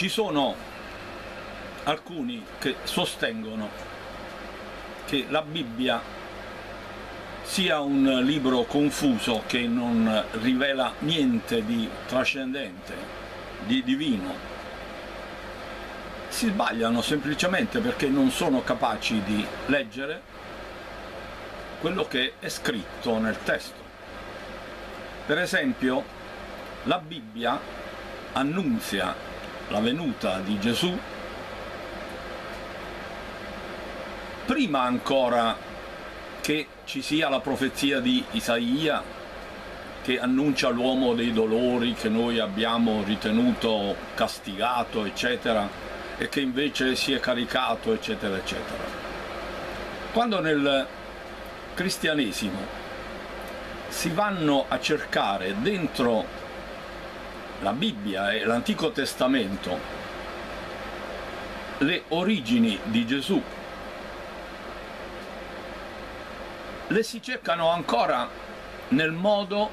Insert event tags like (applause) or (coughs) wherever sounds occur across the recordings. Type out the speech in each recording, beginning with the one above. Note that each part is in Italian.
ci sono alcuni che sostengono che la Bibbia sia un libro confuso che non rivela niente di trascendente, di divino. Si sbagliano semplicemente perché non sono capaci di leggere quello che è scritto nel testo. Per esempio, la Bibbia annunzia la venuta di Gesù, prima ancora che ci sia la profezia di Isaia che annuncia l'uomo dei dolori che noi abbiamo ritenuto castigato, eccetera, e che invece si è caricato, eccetera, eccetera. Quando nel cristianesimo si vanno a cercare dentro la Bibbia e l'Antico Testamento, le origini di Gesù, le si cercano ancora nel modo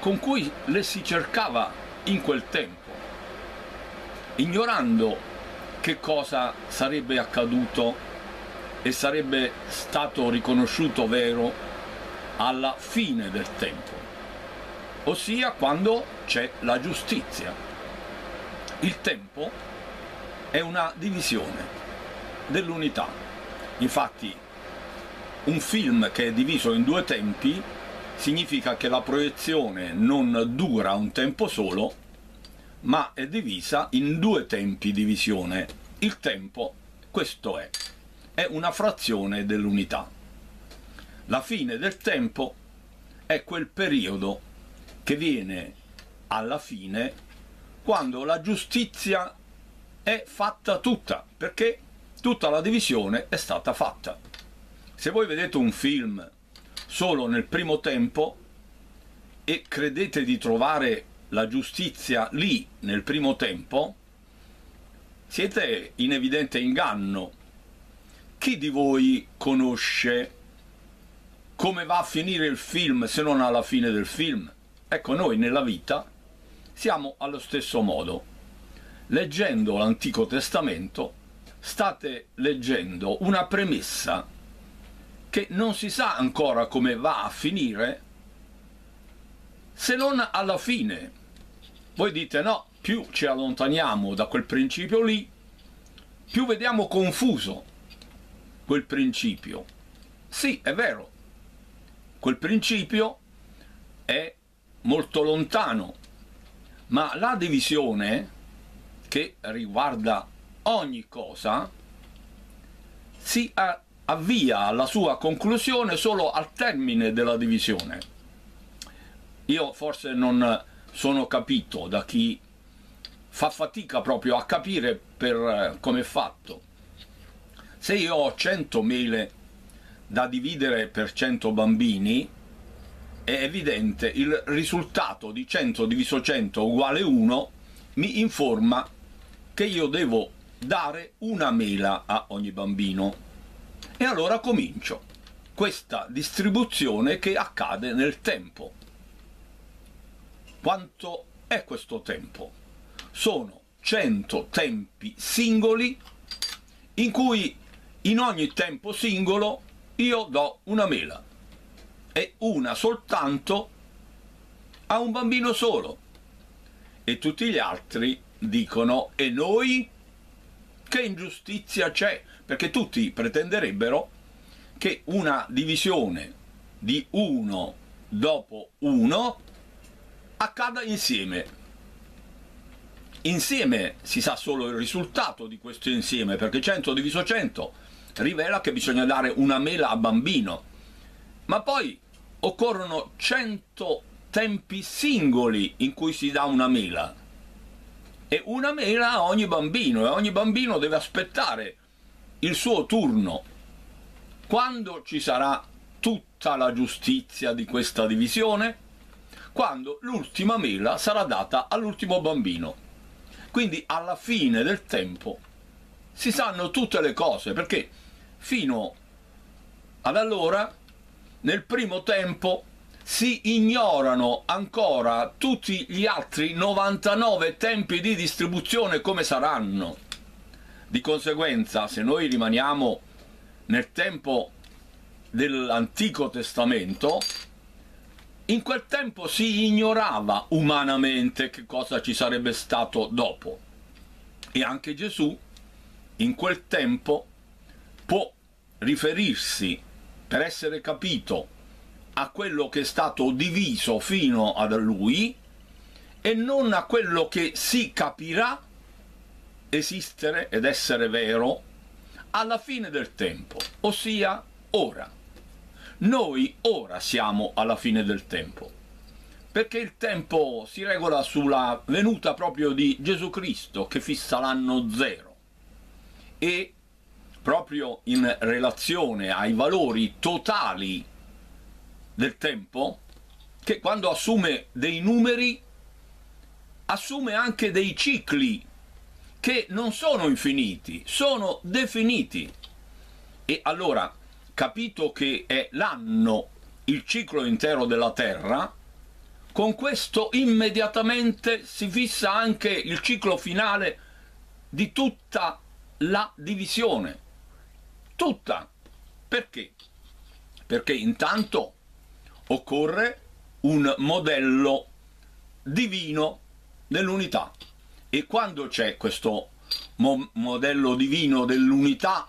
con cui le si cercava in quel tempo, ignorando che cosa sarebbe accaduto e sarebbe stato riconosciuto vero alla fine del tempo ossia quando c'è la giustizia. Il tempo è una divisione dell'unità. Infatti un film che è diviso in due tempi significa che la proiezione non dura un tempo solo, ma è divisa in due tempi di visione. Il tempo, questo è, è una frazione dell'unità. La fine del tempo è quel periodo che viene alla fine quando la giustizia è fatta tutta, perché tutta la divisione è stata fatta. Se voi vedete un film solo nel primo tempo e credete di trovare la giustizia lì nel primo tempo, siete in evidente inganno. Chi di voi conosce come va a finire il film se non alla fine del film? Ecco, noi nella vita siamo allo stesso modo. Leggendo l'Antico Testamento state leggendo una premessa che non si sa ancora come va a finire se non alla fine. Voi dite no, più ci allontaniamo da quel principio lì, più vediamo confuso quel principio. Sì, è vero, quel principio è molto lontano, ma la divisione che riguarda ogni cosa si avvia alla sua conclusione solo al termine della divisione. Io forse non sono capito da chi fa fatica proprio a capire per eh, come è fatto. Se io ho 100 mele da dividere per 100 bambini, è evidente il risultato di 100 diviso 100 uguale 1 mi informa che io devo dare una mela a ogni bambino e allora comincio questa distribuzione che accade nel tempo quanto è questo tempo? sono 100 tempi singoli in cui in ogni tempo singolo io do una mela e una soltanto a un bambino solo e tutti gli altri dicono e noi? Che ingiustizia c'è? Perché tutti pretenderebbero che una divisione di uno dopo uno accada insieme. Insieme si sa solo il risultato di questo insieme, perché 100 diviso 100 rivela che bisogna dare una mela a bambino. Ma poi occorrono 100 tempi singoli in cui si dà una mela e una mela a ogni bambino e ogni bambino deve aspettare il suo turno quando ci sarà tutta la giustizia di questa divisione quando l'ultima mela sarà data all'ultimo bambino quindi alla fine del tempo si sanno tutte le cose perché fino ad allora nel primo tempo si ignorano ancora tutti gli altri 99 tempi di distribuzione come saranno. Di conseguenza, se noi rimaniamo nel tempo dell'Antico Testamento, in quel tempo si ignorava umanamente che cosa ci sarebbe stato dopo. E anche Gesù in quel tempo può riferirsi per essere capito a quello che è stato diviso fino a lui e non a quello che si capirà esistere ed essere vero alla fine del tempo, ossia ora. Noi ora siamo alla fine del tempo, perché il tempo si regola sulla venuta proprio di Gesù Cristo che fissa l'anno zero e proprio in relazione ai valori totali del tempo, che quando assume dei numeri assume anche dei cicli che non sono infiniti, sono definiti. E allora, capito che è l'anno, il ciclo intero della Terra, con questo immediatamente si fissa anche il ciclo finale di tutta la divisione tutta. Perché? Perché intanto occorre un modello divino dell'unità e quando c'è questo mo- modello divino dell'unità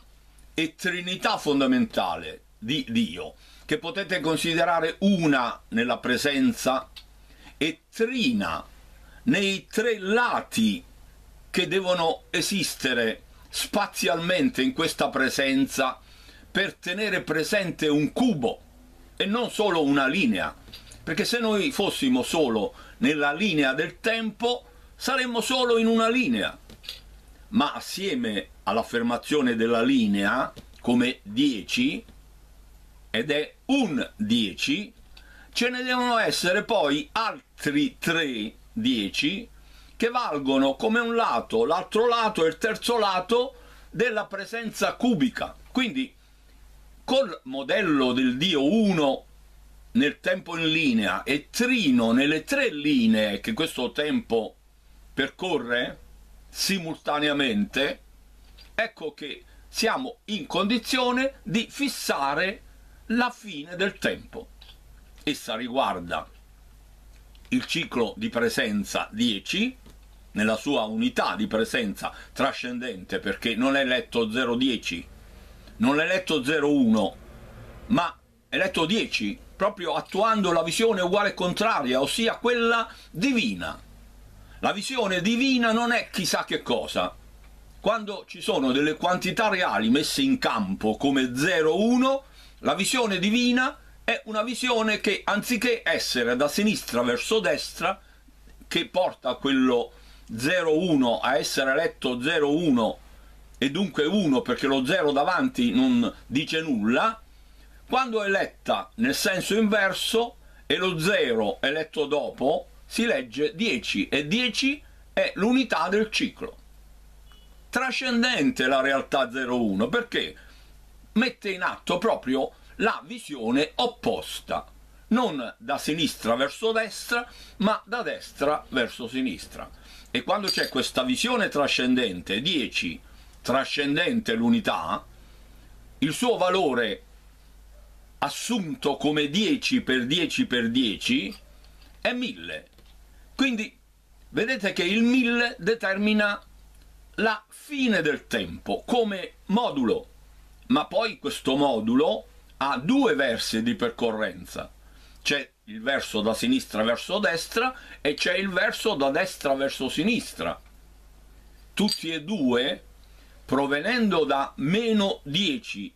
e trinità fondamentale di Dio, che potete considerare una nella presenza e trina nei tre lati che devono esistere spazialmente in questa presenza per tenere presente un cubo e non solo una linea, perché se noi fossimo solo nella linea del tempo saremmo solo in una linea, ma assieme all'affermazione della linea come 10 ed è un 10 ce ne devono essere poi altri 3 10 che valgono come un lato, l'altro lato e il terzo lato della presenza cubica. Quindi col modello del Dio 1 nel tempo in linea e trino nelle tre linee che questo tempo percorre simultaneamente, ecco che siamo in condizione di fissare la fine del tempo. Essa riguarda il ciclo di presenza 10, nella sua unità di presenza trascendente, perché non è letto 010, non è letto 01, ma è letto 10, proprio attuando la visione uguale contraria, ossia quella divina. La visione divina non è chissà che cosa. Quando ci sono delle quantità reali messe in campo come 01, la visione divina è una visione che anziché essere da sinistra verso destra, che porta a quello 01 a essere letto 01 e dunque 1 perché lo 0 davanti non dice nulla, quando è letta nel senso inverso e lo 0 è letto dopo si legge 10 e 10 è l'unità del ciclo. Trascendente la realtà 01 perché mette in atto proprio la visione opposta, non da sinistra verso destra, ma da destra verso sinistra. E quando c'è questa visione trascendente, 10, trascendente l'unità, il suo valore assunto come 10 per 10 per 10 è 1000. Quindi vedete che il 1000 determina la fine del tempo come modulo, ma poi questo modulo ha due versi di percorrenza, cioè il verso da sinistra verso destra e c'è il verso da destra verso sinistra. Tutti e due provenendo da meno 10,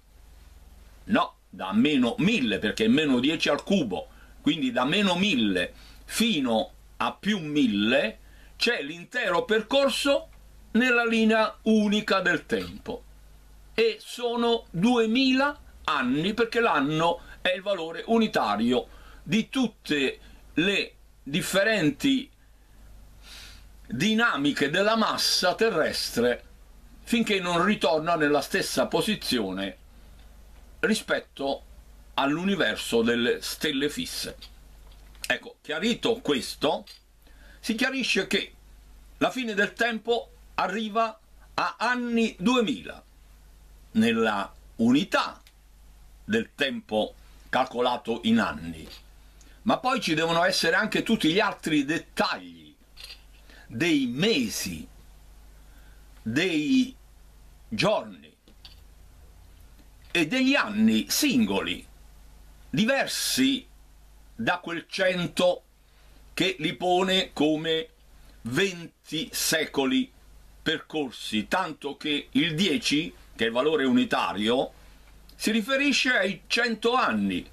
no, da meno 1000 perché è meno 10 al cubo, quindi da meno 1000 fino a più 1000 c'è l'intero percorso nella linea unica del tempo e sono 2000 anni perché l'anno è il valore unitario di tutte le differenti dinamiche della massa terrestre finché non ritorna nella stessa posizione rispetto all'universo delle stelle fisse. Ecco, chiarito questo, si chiarisce che la fine del tempo arriva a anni 2000 nella unità del tempo calcolato in anni ma poi ci devono essere anche tutti gli altri dettagli dei mesi, dei giorni e degli anni singoli, diversi da quel cento che li pone come 20 secoli percorsi, tanto che il 10, che è il valore unitario, si riferisce ai 100 anni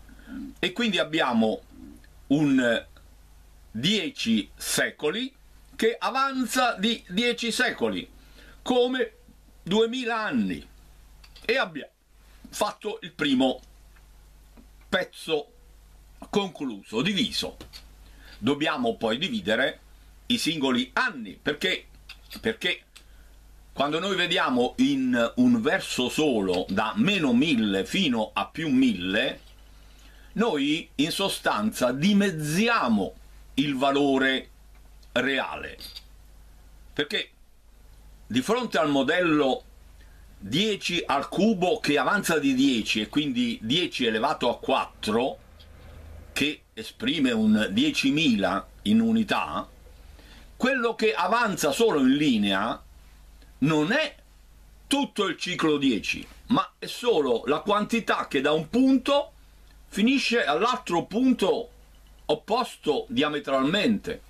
e quindi abbiamo un 10 secoli che avanza di 10 secoli, come 2000 anni, e abbia fatto il primo pezzo concluso, diviso. Dobbiamo poi dividere i singoli anni, perché, perché quando noi vediamo in un verso solo da meno 1000 fino a più 1000, noi in sostanza dimezziamo il valore reale, perché di fronte al modello 10 al cubo che avanza di 10 e quindi 10 elevato a 4 che esprime un 10.000 in unità, quello che avanza solo in linea non è tutto il ciclo 10, ma è solo la quantità che da un punto finisce all'altro punto opposto diametralmente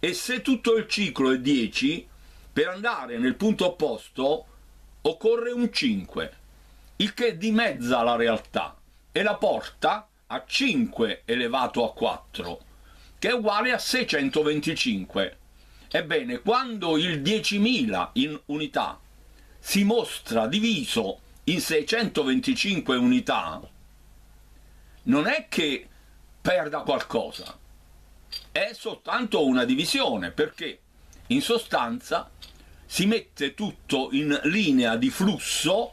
e se tutto il ciclo è 10 per andare nel punto opposto occorre un 5 il che dimezza la realtà e la porta a 5 elevato a 4 che è uguale a 625 ebbene quando il 10.000 in unità si mostra diviso in 625 unità non è che perda qualcosa, è soltanto una divisione, perché in sostanza si mette tutto in linea di flusso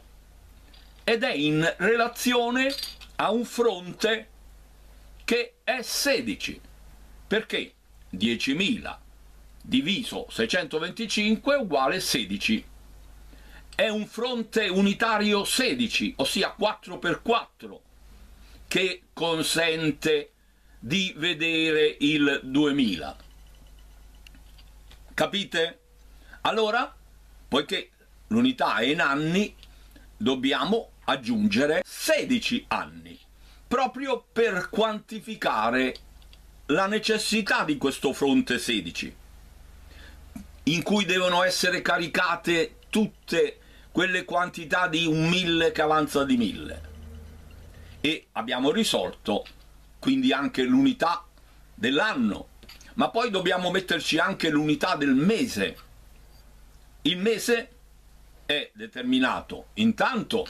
ed è in relazione a un fronte che è 16, perché 10.000 diviso 625 è uguale 16. È un fronte unitario 16, ossia 4 x 4, che consente di vedere il 2000. Capite? Allora, poiché l'unità è in anni, dobbiamo aggiungere 16 anni, proprio per quantificare la necessità di questo fronte 16, in cui devono essere caricate tutte quelle quantità di un mille che avanza di mille e abbiamo risolto quindi anche l'unità dell'anno, ma poi dobbiamo metterci anche l'unità del mese. Il mese è determinato intanto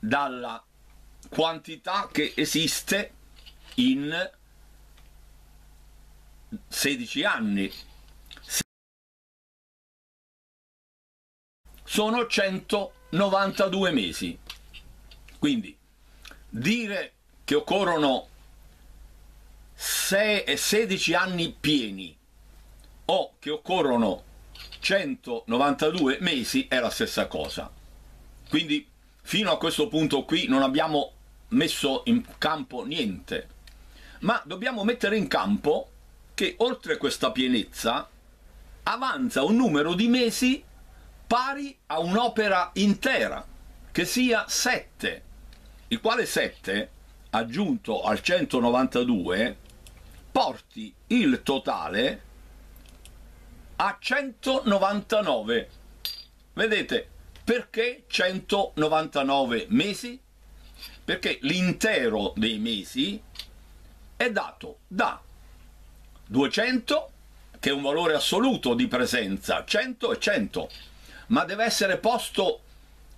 dalla quantità che esiste in 16 anni. Sono 192 mesi. Quindi dire che occorrono 6, 16 eh, anni pieni o che occorrono 192 mesi è la stessa cosa. Quindi fino a questo punto qui non abbiamo messo in campo niente, ma dobbiamo mettere in campo che oltre questa pienezza avanza un numero di mesi pari a un'opera intera, che sia 7 il quale 7 aggiunto al 192 porti il totale a 199. Vedete perché 199 mesi? Perché l'intero dei mesi è dato da 200 che è un valore assoluto di presenza, 100 e 100, ma deve essere posto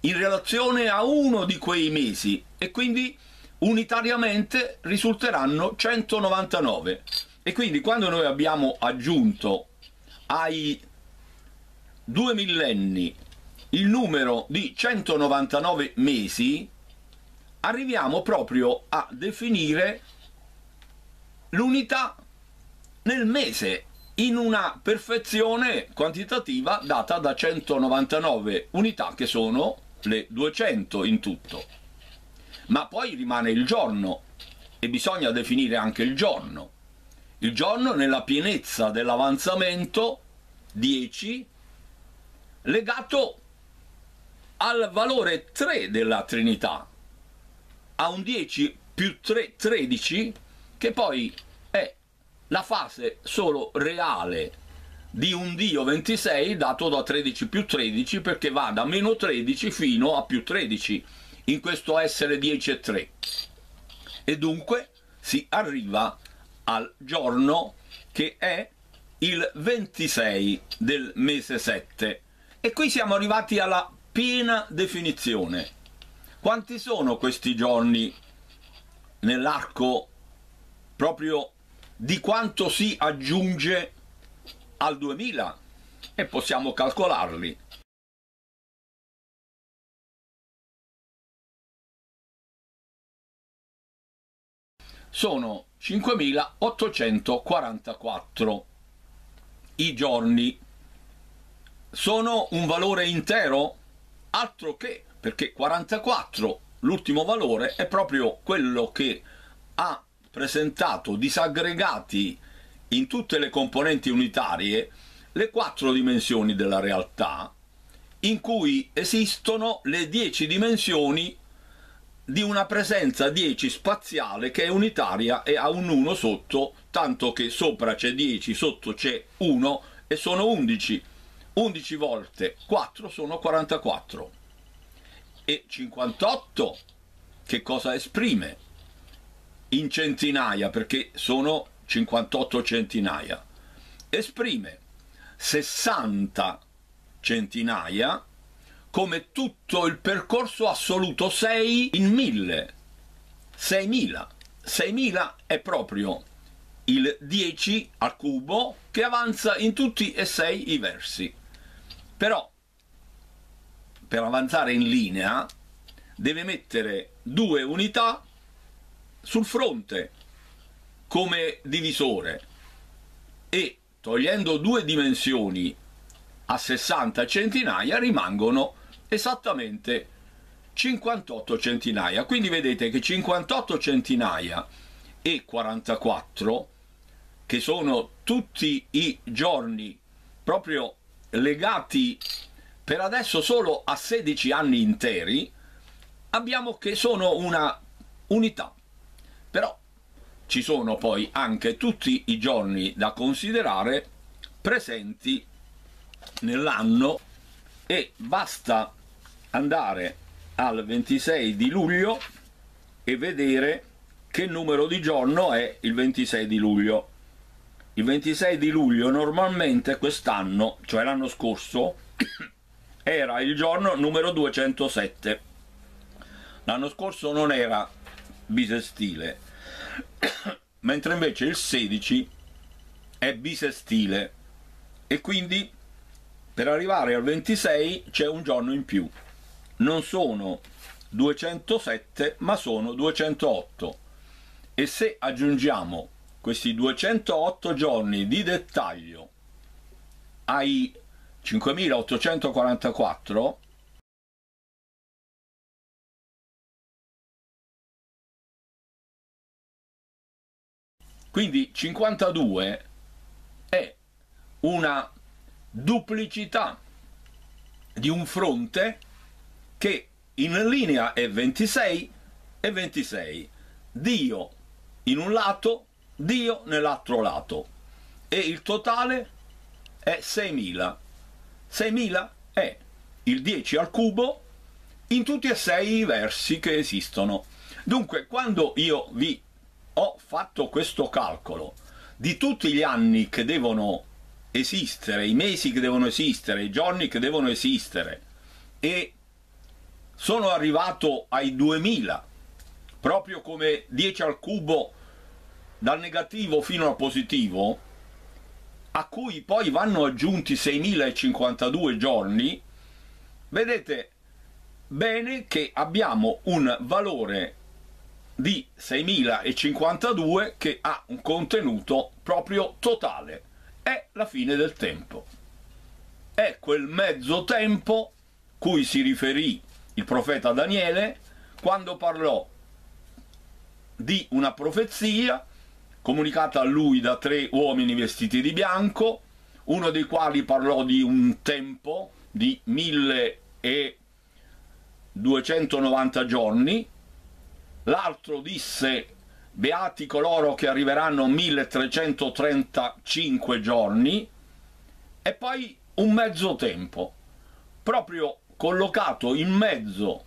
in relazione a uno di quei mesi e quindi unitariamente risulteranno 199 e quindi quando noi abbiamo aggiunto ai due millenni il numero di 199 mesi arriviamo proprio a definire l'unità nel mese in una perfezione quantitativa data da 199 unità che sono le 200 in tutto ma poi rimane il giorno e bisogna definire anche il giorno. Il giorno nella pienezza dell'avanzamento 10 legato al valore 3 della Trinità, a un 10 più 3, 13 che poi è la fase solo reale di un Dio 26 dato da 13 più 13 perché va da meno 13 fino a più 13 in questo essere 10 e 3 e dunque si arriva al giorno che è il 26 del mese 7 e qui siamo arrivati alla piena definizione quanti sono questi giorni nell'arco proprio di quanto si aggiunge al 2000 e possiamo calcolarli sono 5.844 i giorni. Sono un valore intero? Altro che, perché 44, l'ultimo valore, è proprio quello che ha presentato disaggregati in tutte le componenti unitarie le quattro dimensioni della realtà in cui esistono le dieci dimensioni di una presenza 10 spaziale che è unitaria e ha un 1 sotto, tanto che sopra c'è 10, sotto c'è 1 e sono 11. 11 volte 4 sono 44. E 58 che cosa esprime? In centinaia, perché sono 58 centinaia. Esprime 60 centinaia come tutto il percorso assoluto 6 in 1000. 6000. 6000 è proprio il 10 al cubo che avanza in tutti e sei i versi. Però per avanzare in linea deve mettere due unità sul fronte come divisore e togliendo due dimensioni a 60 centinaia rimangono esattamente 58 centinaia. Quindi vedete che 58 centinaia e 44, che sono tutti i giorni proprio legati per adesso solo a 16 anni interi, abbiamo che sono una unità. Però ci sono poi anche tutti i giorni da considerare presenti nell'anno e basta andare al 26 di luglio e vedere che numero di giorno è il 26 di luglio. Il 26 di luglio normalmente quest'anno, cioè l'anno scorso, (coughs) era il giorno numero 207. L'anno scorso non era bisestile, (coughs) mentre invece il 16 è bisestile e quindi per arrivare al 26 c'è un giorno in più non sono 207 ma sono 208 e se aggiungiamo questi 208 giorni di dettaglio ai 5844 quindi 52 è una duplicità di un fronte che in linea è 26 e 26. Dio in un lato, Dio nell'altro lato. E il totale è 6.000. 6.000 è il 10 al cubo in tutti e sei i versi che esistono. Dunque, quando io vi ho fatto questo calcolo di tutti gli anni che devono esistere, i mesi che devono esistere, i giorni che devono esistere e sono arrivato ai 2000, proprio come 10 al cubo dal negativo fino al positivo, a cui poi vanno aggiunti 6052 giorni, vedete bene che abbiamo un valore di 6052 che ha un contenuto proprio totale. È la fine del tempo. È quel mezzo tempo cui si riferì il profeta Daniele, quando parlò di una profezia comunicata a lui da tre uomini vestiti di bianco, uno dei quali parlò di un tempo di 1290 giorni, l'altro disse beati coloro che arriveranno 1335 giorni, e poi un mezzo tempo, proprio collocato in mezzo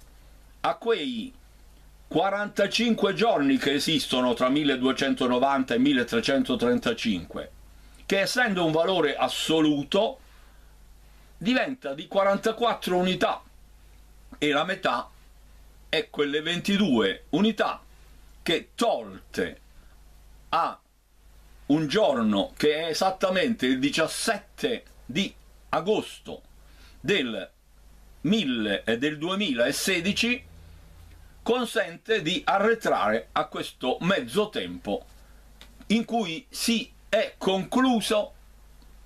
a quei 45 giorni che esistono tra 1290 e 1335, che essendo un valore assoluto diventa di 44 unità e la metà è quelle 22 unità che tolte a un giorno che è esattamente il 17 di agosto del 1000 del 2016 consente di arretrare a questo mezzo tempo in cui si è concluso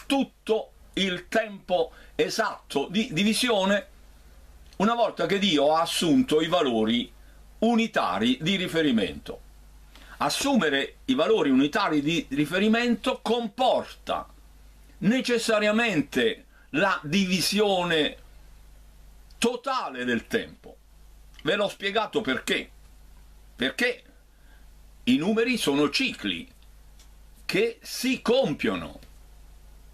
tutto il tempo esatto di divisione una volta che Dio ha assunto i valori unitari di riferimento. Assumere i valori unitari di riferimento comporta necessariamente la divisione totale del tempo. Ve l'ho spiegato perché. Perché i numeri sono cicli che si compiono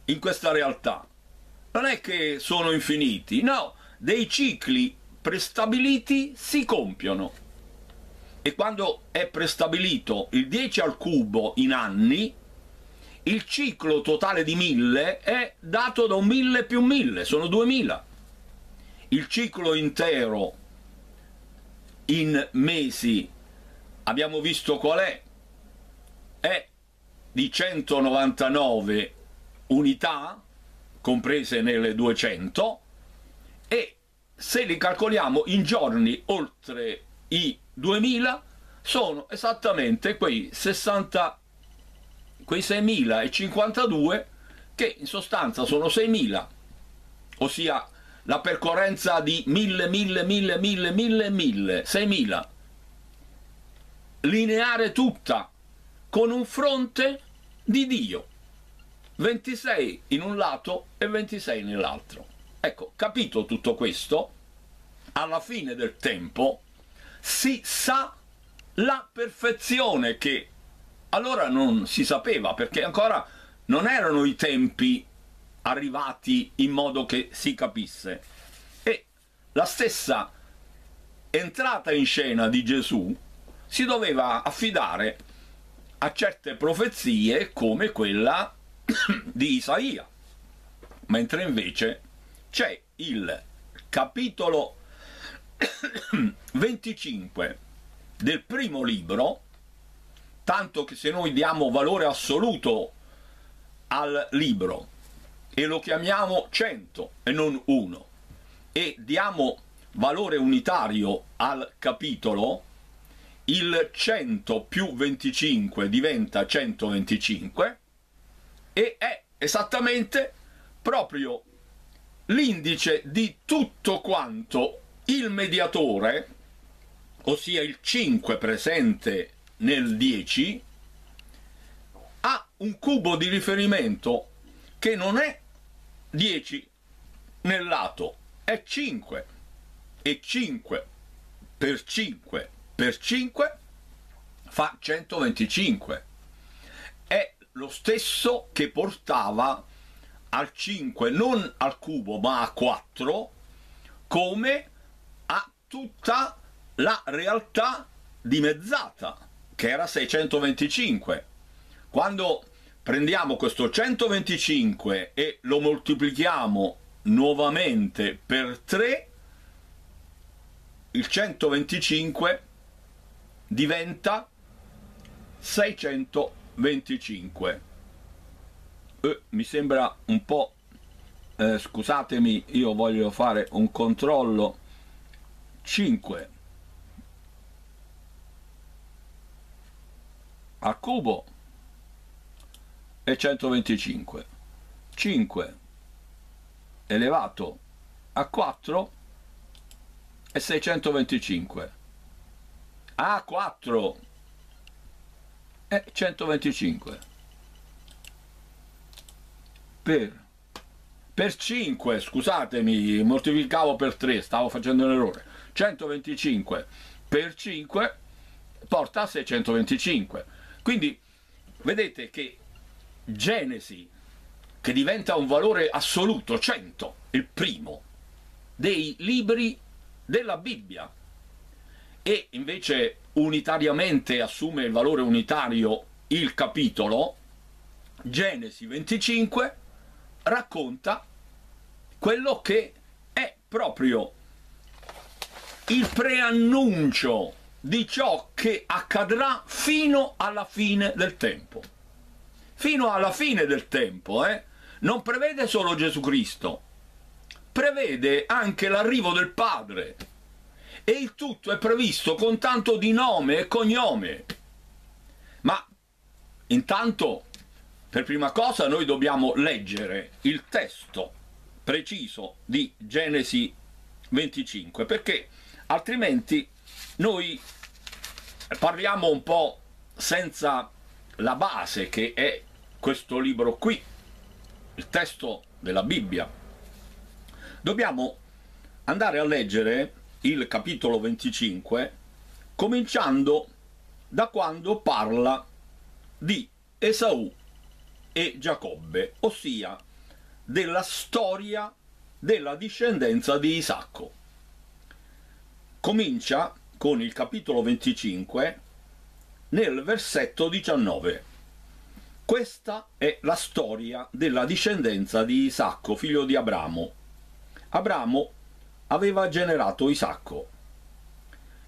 in questa realtà. Non è che sono infiniti, no, dei cicli prestabiliti si compiono. E quando è prestabilito il 10 al cubo in anni, il ciclo totale di 1000 è dato da un 1000 più 1000, sono 2000 il ciclo intero in mesi abbiamo visto qual è è di 199 unità comprese nelle 200 e se li calcoliamo in giorni oltre i 2000 sono esattamente quei 60 quei 6052 che in sostanza sono 6000 ossia la percorrenza di mille, mille, mille, mille, mille, 1000, 6000, lineare tutta, con un fronte di Dio, 26 in un lato e 26 nell'altro. Ecco, capito tutto questo, alla fine del tempo si sa la perfezione che allora non si sapeva perché ancora non erano i tempi arrivati in modo che si capisse. E la stessa entrata in scena di Gesù si doveva affidare a certe profezie come quella (coughs) di Isaia, mentre invece c'è il capitolo 25 (coughs) del primo libro, tanto che se noi diamo valore assoluto al libro e lo chiamiamo 100 e non 1 e diamo valore unitario al capitolo, il 100 più 25 diventa 125 e è esattamente proprio l'indice di tutto quanto il mediatore, ossia il 5 presente nel 10, ha un cubo di riferimento che non è 10 nel lato è 5 e 5 per 5 per 5 fa 125 è lo stesso che portava al 5 non al cubo ma a 4 come a tutta la realtà dimezzata che era 625 quando prendiamo questo 125 e lo moltiplichiamo nuovamente per 3 il 125 diventa 625 eh, mi sembra un po' eh, scusatemi io voglio fare un controllo 5 al cubo e 125. 5 elevato a 4 è 625 a 4 è 125 per per 5 scusatemi moltiplicavo per 3 stavo facendo un errore 125 per 5 porta a 625 quindi vedete che Genesi, che diventa un valore assoluto, 100, il primo, dei libri della Bibbia, e invece unitariamente assume il valore unitario il capitolo, Genesi 25 racconta quello che è proprio il preannuncio di ciò che accadrà fino alla fine del tempo fino alla fine del tempo, eh, non prevede solo Gesù Cristo, prevede anche l'arrivo del Padre. E il tutto è previsto con tanto di nome e cognome. Ma intanto, per prima cosa, noi dobbiamo leggere il testo preciso di Genesi 25, perché altrimenti noi parliamo un po' senza la base che è questo libro qui, il testo della Bibbia, dobbiamo andare a leggere il capitolo 25 cominciando da quando parla di Esaù e Giacobbe, ossia della storia della discendenza di Isacco. Comincia con il capitolo 25 nel versetto 19. Questa è la storia della discendenza di Isacco, figlio di Abramo. Abramo aveva generato Isacco.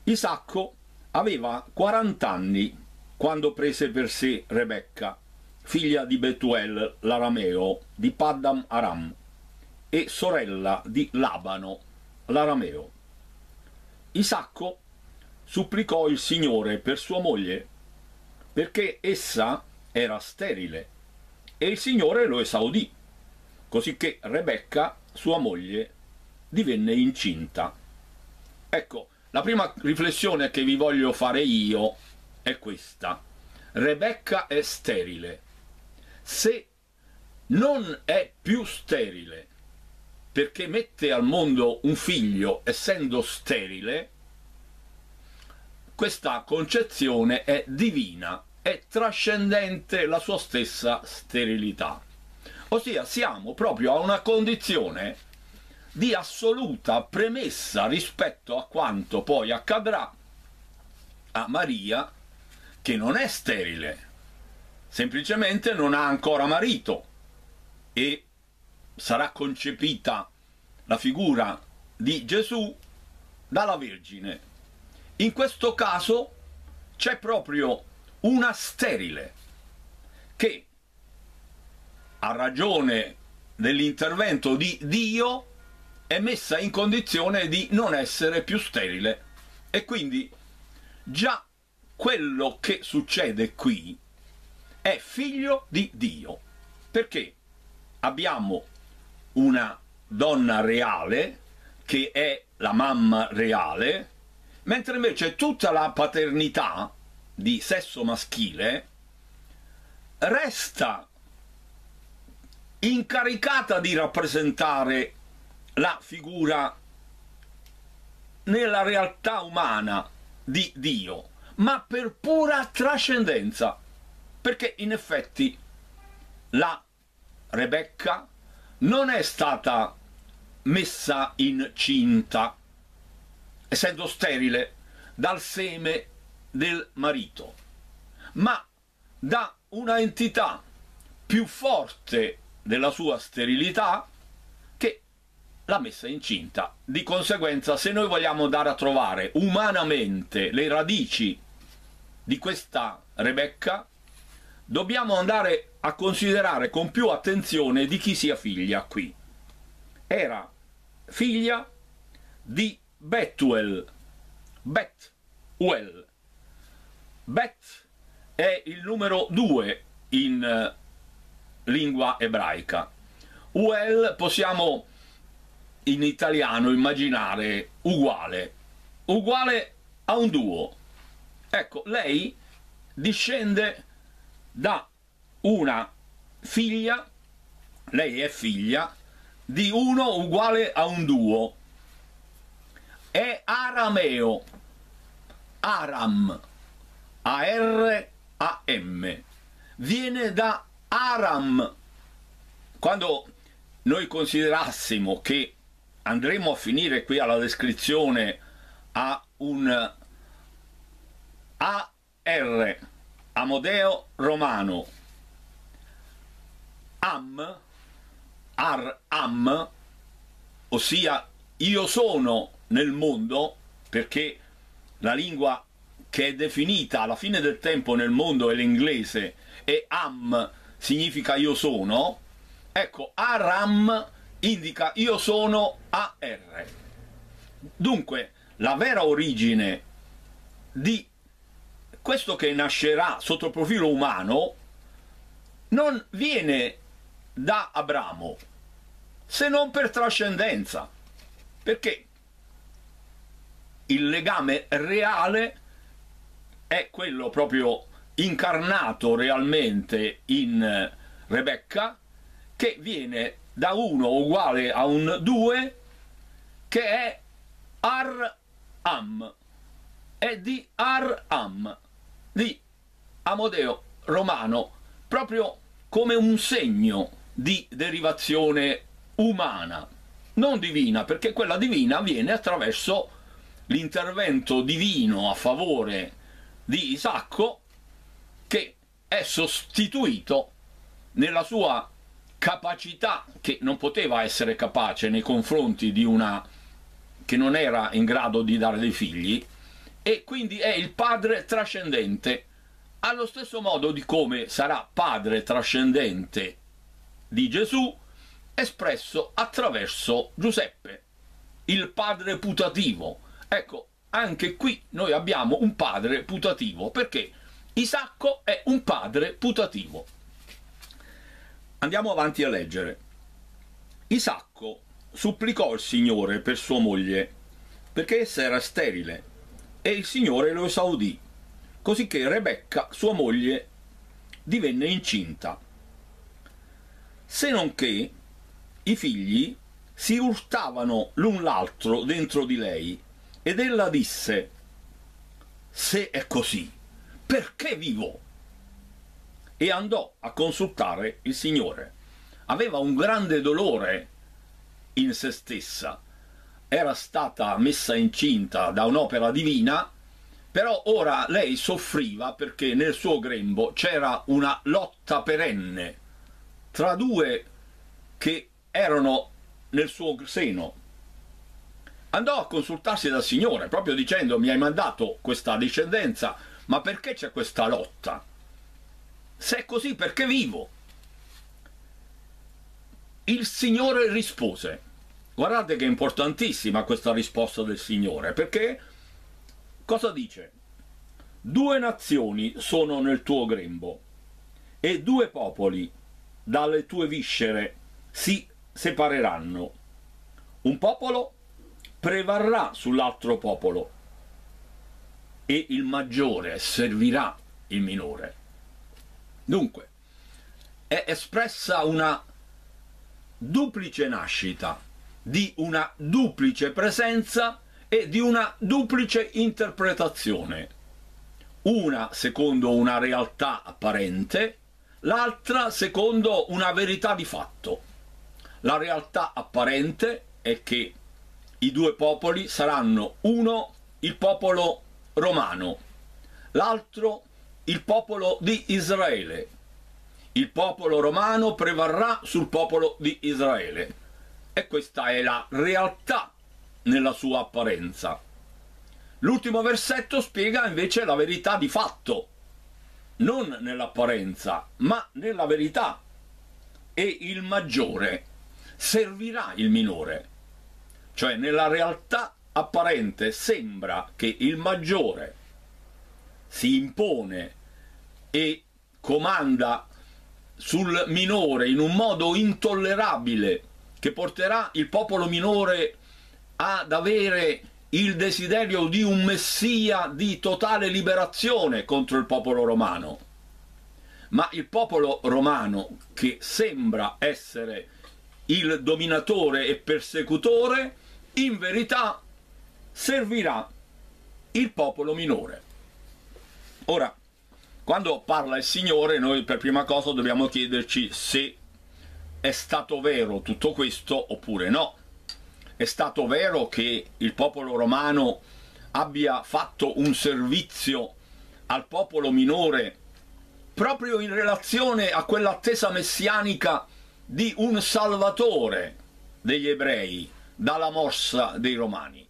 Isacco aveva 40 anni quando prese per sé Rebecca, figlia di Betuel l'arameo di Paddam Aram e sorella di Labano l'arameo. Isacco supplicò il Signore per sua moglie perché essa era sterile e il Signore lo esaudì, così che Rebecca, sua moglie, divenne incinta. Ecco, la prima riflessione che vi voglio fare io è questa. Rebecca è sterile. Se non è più sterile perché mette al mondo un figlio essendo sterile, questa concezione è divina è trascendente la sua stessa sterilità. Ossia siamo proprio a una condizione di assoluta premessa rispetto a quanto poi accadrà a Maria che non è sterile, semplicemente non ha ancora marito e sarà concepita la figura di Gesù dalla Vergine. In questo caso c'è proprio una sterile che a ragione dell'intervento di Dio è messa in condizione di non essere più sterile e quindi già quello che succede qui è figlio di Dio perché abbiamo una donna reale che è la mamma reale mentre invece tutta la paternità di sesso maschile resta incaricata di rappresentare la figura nella realtà umana di Dio, ma per pura trascendenza, perché in effetti la Rebecca non è stata messa incinta, essendo sterile, dal seme del marito, ma da una entità più forte della sua sterilità che l'ha messa incinta. Di conseguenza, se noi vogliamo andare a trovare umanamente le radici di questa Rebecca, dobbiamo andare a considerare con più attenzione di chi sia figlia qui. Era figlia di Betuel, Bethuel, Bet è il numero 2 in eh, lingua ebraica. Uel possiamo in italiano immaginare uguale, uguale a un duo. Ecco, lei discende da una figlia, lei è figlia, di uno uguale a un duo. È arameo, aram, a-R-A-M, viene da Aram. Quando noi considerassimo che andremo a finire qui alla descrizione a un A-R, Amodeo Romano, Am, Ar Am, ossia io sono nel mondo, perché la lingua che è definita alla fine del tempo nel mondo è l'inglese e am significa io sono, ecco aram indica io sono AR. Dunque la vera origine di questo che nascerà sotto il profilo umano non viene da Abramo, se non per trascendenza, perché il legame reale è è quello proprio incarnato realmente in eh, Rebecca che viene da 1 uguale a un 2 che è Ar-Am è di Ar-Am di Amodeo Romano proprio come un segno di derivazione umana non divina perché quella divina viene attraverso l'intervento divino a favore di di Isacco che è sostituito nella sua capacità che non poteva essere capace nei confronti di una che non era in grado di dare dei figli e quindi è il padre trascendente allo stesso modo di come sarà padre trascendente di Gesù espresso attraverso Giuseppe il padre putativo ecco anche qui noi abbiamo un padre putativo, perché Isacco è un padre putativo. Andiamo avanti a leggere. Isacco supplicò il Signore per sua moglie, perché essa era sterile, e il Signore lo esaudì, così che Rebecca, sua moglie, divenne incinta. Se non che i figli si urtavano l'un l'altro dentro di lei, ed ella disse, se è così, perché vivo? E andò a consultare il Signore. Aveva un grande dolore in se stessa, era stata messa incinta da un'opera divina, però ora lei soffriva perché nel suo grembo c'era una lotta perenne tra due che erano nel suo seno, andò a consultarsi dal Signore, proprio dicendo mi hai mandato questa discendenza, ma perché c'è questa lotta? Se è così, perché vivo? Il Signore rispose. Guardate che è importantissima questa risposta del Signore, perché cosa dice? Due nazioni sono nel tuo grembo e due popoli dalle tue viscere si separeranno. Un popolo prevarrà sull'altro popolo e il maggiore servirà il minore. Dunque, è espressa una duplice nascita, di una duplice presenza e di una duplice interpretazione. Una secondo una realtà apparente, l'altra secondo una verità di fatto. La realtà apparente è che i due popoli saranno uno il popolo romano, l'altro il popolo di Israele. Il popolo romano prevarrà sul popolo di Israele e questa è la realtà nella sua apparenza. L'ultimo versetto spiega invece la verità di fatto, non nell'apparenza, ma nella verità. E il maggiore servirà il minore cioè nella realtà apparente sembra che il maggiore si impone e comanda sul minore in un modo intollerabile che porterà il popolo minore ad avere il desiderio di un messia di totale liberazione contro il popolo romano. Ma il popolo romano, che sembra essere il dominatore e persecutore, in verità servirà il popolo minore. Ora, quando parla il Signore, noi per prima cosa dobbiamo chiederci se è stato vero tutto questo oppure no. È stato vero che il popolo romano abbia fatto un servizio al popolo minore proprio in relazione a quell'attesa messianica di un salvatore degli ebrei dalla morsa dei Romani.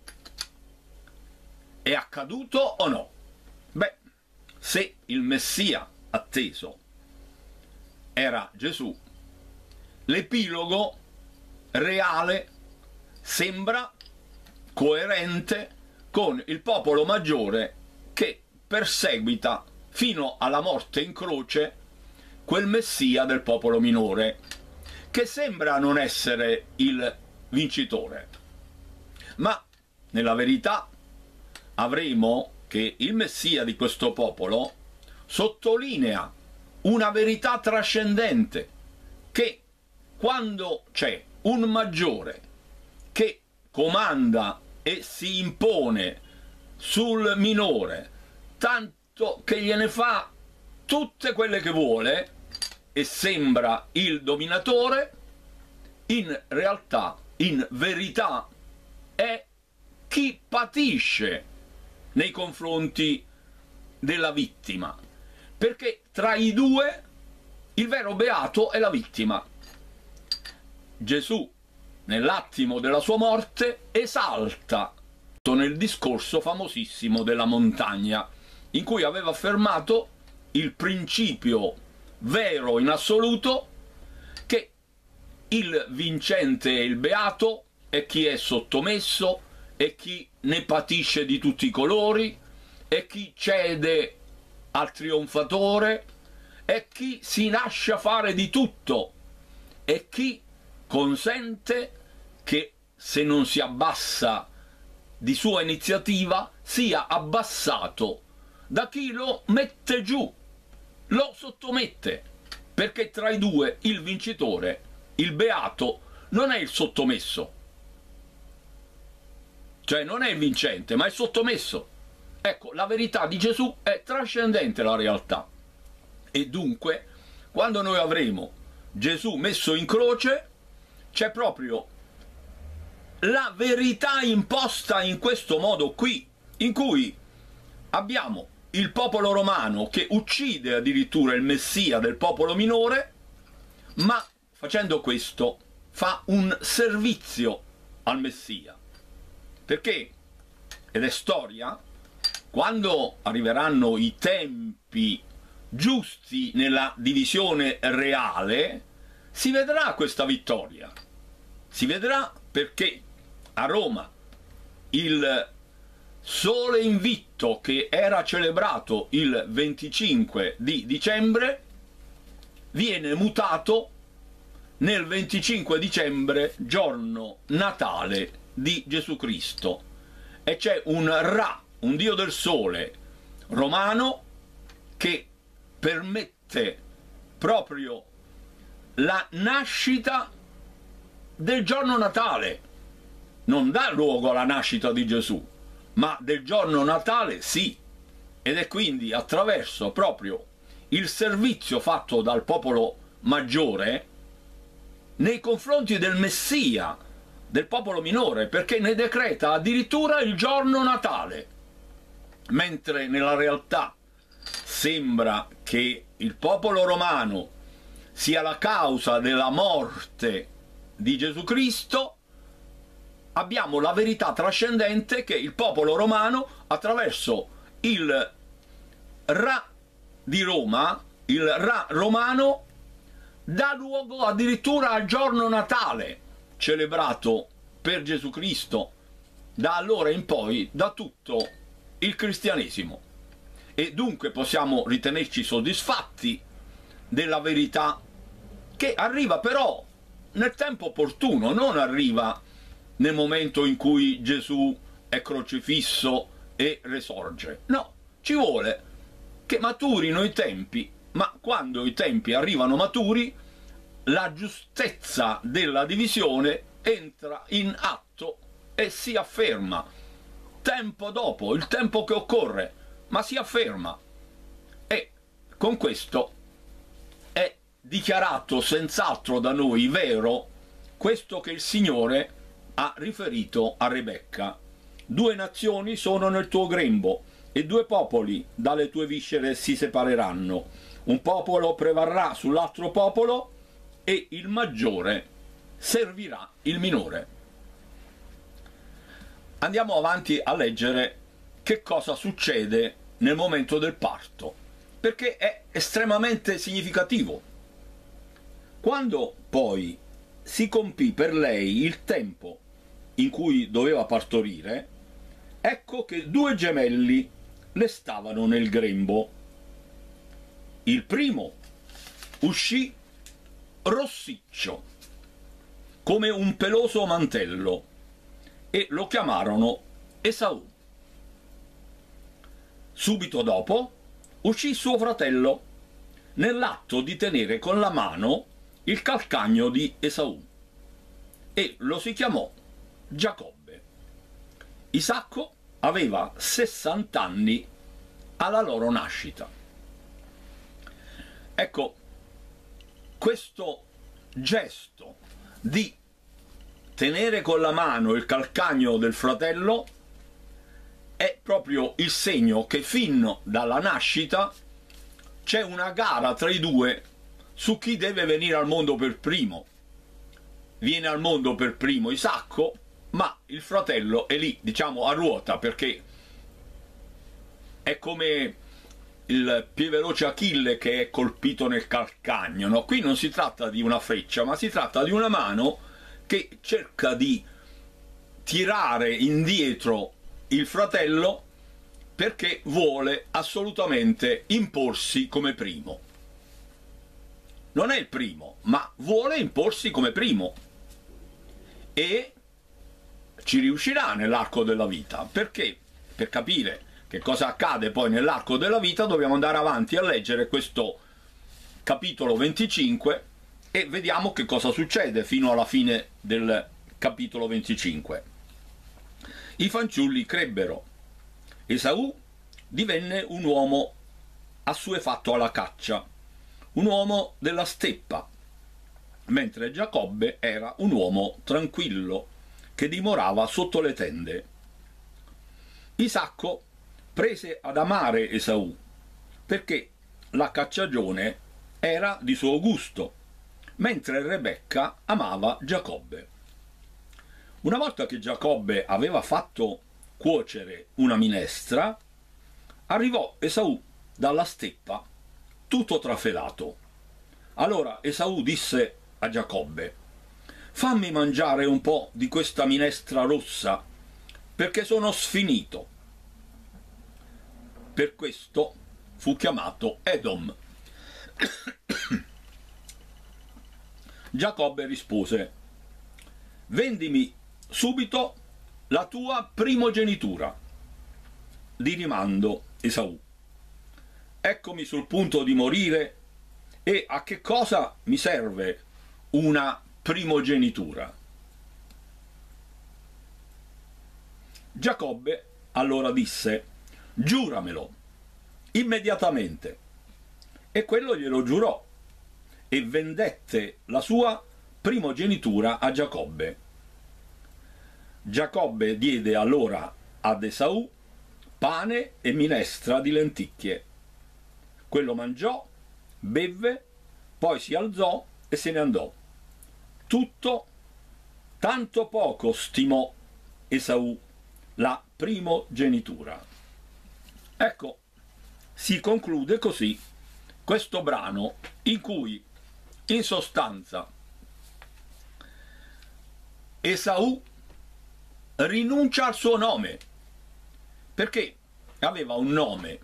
È accaduto o no? Beh, se il Messia atteso era Gesù, l'epilogo reale sembra coerente con il popolo maggiore che perseguita fino alla morte in croce quel messia del popolo minore, che sembra non essere il vincitore. Ma nella verità avremo che il Messia di questo popolo sottolinea una verità trascendente che quando c'è un maggiore che comanda e si impone sul minore tanto che gliene fa tutte quelle che vuole e sembra il dominatore, in realtà in verità è chi patisce nei confronti della vittima, perché tra i due il vero beato è la vittima. Gesù, nell'attimo della sua morte, esalta nel discorso famosissimo della montagna, in cui aveva affermato il principio vero in assoluto il vincente e il beato è chi è sottomesso è chi ne patisce di tutti i colori è chi cede al trionfatore è chi si lascia fare di tutto è chi consente che se non si abbassa di sua iniziativa sia abbassato da chi lo mette giù, lo sottomette, perché tra i due il vincitore è il beato non è il sottomesso, cioè non è il vincente, ma è il sottomesso. Ecco, la verità di Gesù è trascendente la realtà. E dunque, quando noi avremo Gesù messo in croce, c'è proprio la verità imposta in questo modo qui, in cui abbiamo il popolo romano che uccide addirittura il messia del popolo minore, ma Facendo questo fa un servizio al Messia, perché, ed è storia, quando arriveranno i tempi giusti nella divisione reale, si vedrà questa vittoria. Si vedrà perché a Roma il sole invitto che era celebrato il 25 di dicembre viene mutato nel 25 dicembre, giorno natale di Gesù Cristo, e c'è un Ra, un dio del sole romano, che permette proprio la nascita del giorno natale. Non dà luogo alla nascita di Gesù, ma del giorno natale sì. Ed è quindi attraverso proprio il servizio fatto dal popolo maggiore, nei confronti del Messia, del popolo minore, perché ne decreta addirittura il giorno Natale, mentre nella realtà sembra che il popolo romano sia la causa della morte di Gesù Cristo, abbiamo la verità trascendente che il popolo romano attraverso il Ra di Roma, il Ra romano dà luogo addirittura al giorno natale, celebrato per Gesù Cristo da allora in poi da tutto il cristianesimo. E dunque possiamo ritenerci soddisfatti della verità che arriva però nel tempo opportuno, non arriva nel momento in cui Gesù è crocifisso e resorge. No, ci vuole che maturino i tempi ma quando i tempi arrivano maturi la giustezza della divisione entra in atto e si afferma tempo dopo, il tempo che occorre, ma si afferma e con questo è dichiarato senz'altro da noi vero questo che il Signore ha riferito a Rebecca. Due nazioni sono nel tuo grembo e due popoli dalle tue viscere si separeranno un popolo prevarrà sull'altro popolo e il maggiore servirà il minore. Andiamo avanti a leggere che cosa succede nel momento del parto, perché è estremamente significativo. Quando poi si compì per lei il tempo in cui doveva partorire, ecco che due gemelli le stavano nel grembo il primo uscì rossiccio, come un peloso mantello, e lo chiamarono Esaù. Subito dopo uscì suo fratello, nell'atto di tenere con la mano il calcagno di Esaù, e lo si chiamò Giacobbe. Isacco aveva 60 anni alla loro nascita. Ecco, questo gesto di tenere con la mano il calcagno del fratello è proprio il segno che fin dalla nascita c'è una gara tra i due su chi deve venire al mondo per primo. Viene al mondo per primo Isacco, ma il fratello è lì, diciamo, a ruota perché è come il più veloce Achille che è colpito nel calcagno. No? Qui non si tratta di una freccia, ma si tratta di una mano che cerca di tirare indietro il fratello perché vuole assolutamente imporsi come primo. Non è il primo, ma vuole imporsi come primo. E ci riuscirà nell'arco della vita, perché per capire che cosa accade poi nell'arco della vita, dobbiamo andare avanti a leggere questo capitolo 25 e vediamo che cosa succede fino alla fine del capitolo 25. I fanciulli crebbero. Esaù divenne un uomo assuefatto alla caccia, un uomo della steppa, mentre Giacobbe era un uomo tranquillo che dimorava sotto le tende. Isacco prese ad amare Esaù, perché la cacciagione era di suo gusto, mentre Rebecca amava Giacobbe. Una volta che Giacobbe aveva fatto cuocere una minestra, arrivò Esaù dalla steppa, tutto trafelato. Allora Esaù disse a Giacobbe, fammi mangiare un po' di questa minestra rossa, perché sono sfinito. Per questo fu chiamato Edom. (coughs) Giacobbe rispose, vendimi subito la tua primogenitura. Di rimando Esaù, eccomi sul punto di morire e a che cosa mi serve una primogenitura? Giacobbe allora disse, giuramelo, immediatamente. E quello glielo giurò, e vendette la sua primogenitura a Giacobbe. Giacobbe diede allora ad Esaù pane e minestra di lenticchie. Quello mangiò, bevve, poi si alzò e se ne andò. Tutto tanto poco stimò Esaù la primogenitura. Ecco, si conclude così questo brano in cui in sostanza Esau rinuncia al suo nome perché aveva un nome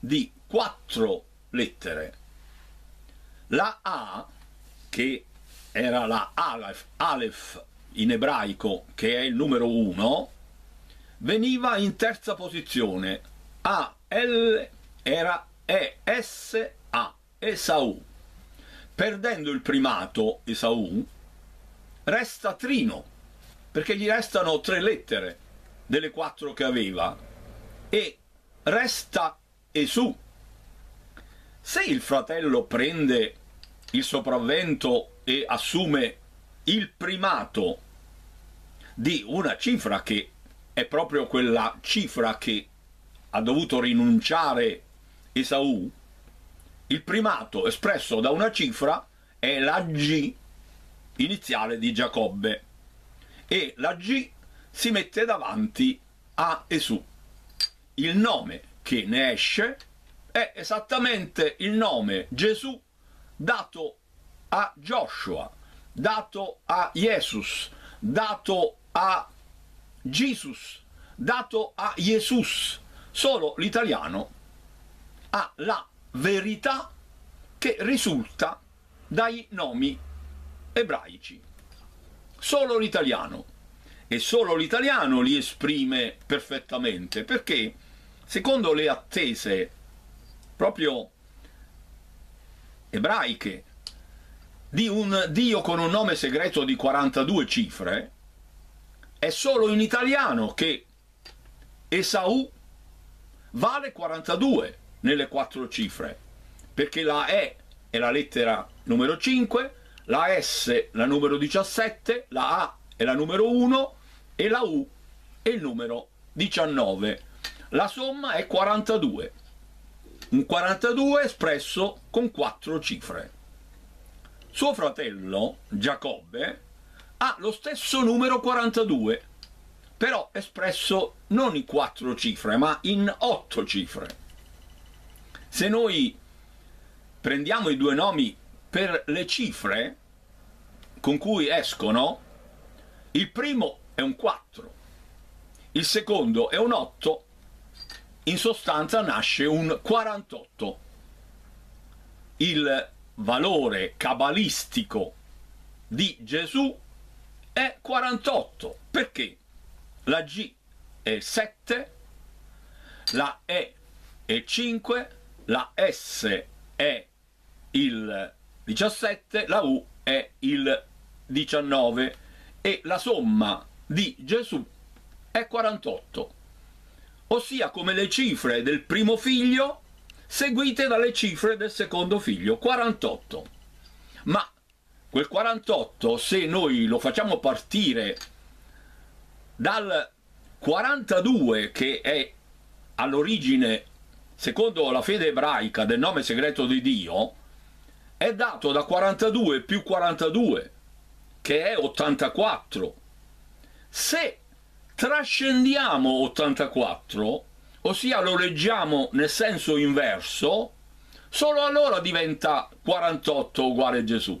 di quattro lettere. La A, che era la Aleph, Aleph in ebraico, che è il numero uno, veniva in terza posizione a L era E S A Esaù. Perdendo il primato Esaù resta Trino perché gli restano tre lettere delle quattro che aveva e resta Esù. Se il fratello prende il sopravvento e assume il primato di una cifra che è proprio quella cifra che ha dovuto rinunciare Esaù, il primato espresso da una cifra è la G iniziale di Giacobbe e la G si mette davanti a Esù. Il nome che ne esce è esattamente il nome Gesù dato a Joshua, dato a Jesus, dato a Jesus, dato a Jesus, solo l'italiano ha la verità che risulta dai nomi ebraici. Solo l'italiano. E solo l'italiano li esprime perfettamente, perché secondo le attese proprio ebraiche di un Dio con un nome segreto di 42 cifre, è solo in italiano che Esau vale 42 nelle quattro cifre, perché la E è la lettera numero 5, la S la numero 17, la A è la numero 1 e la U è il numero 19. La somma è 42, un 42 espresso con quattro cifre. Suo fratello, Giacobbe, ha lo stesso numero 42, però espresso non in quattro cifre, ma in otto cifre. Se noi prendiamo i due nomi per le cifre con cui escono, il primo è un 4, il secondo è un 8, in sostanza nasce un 48. Il valore cabalistico di Gesù è 48. Perché? la G è 7, la E è 5, la S è il 17, la U è il 19 e la somma di Gesù è 48, ossia come le cifre del primo figlio seguite dalle cifre del secondo figlio, 48. Ma quel 48, se noi lo facciamo partire dal 42 che è all'origine, secondo la fede ebraica, del nome segreto di Dio, è dato da 42 più 42, che è 84. Se trascendiamo 84, ossia lo leggiamo nel senso inverso, solo allora diventa 48 uguale Gesù.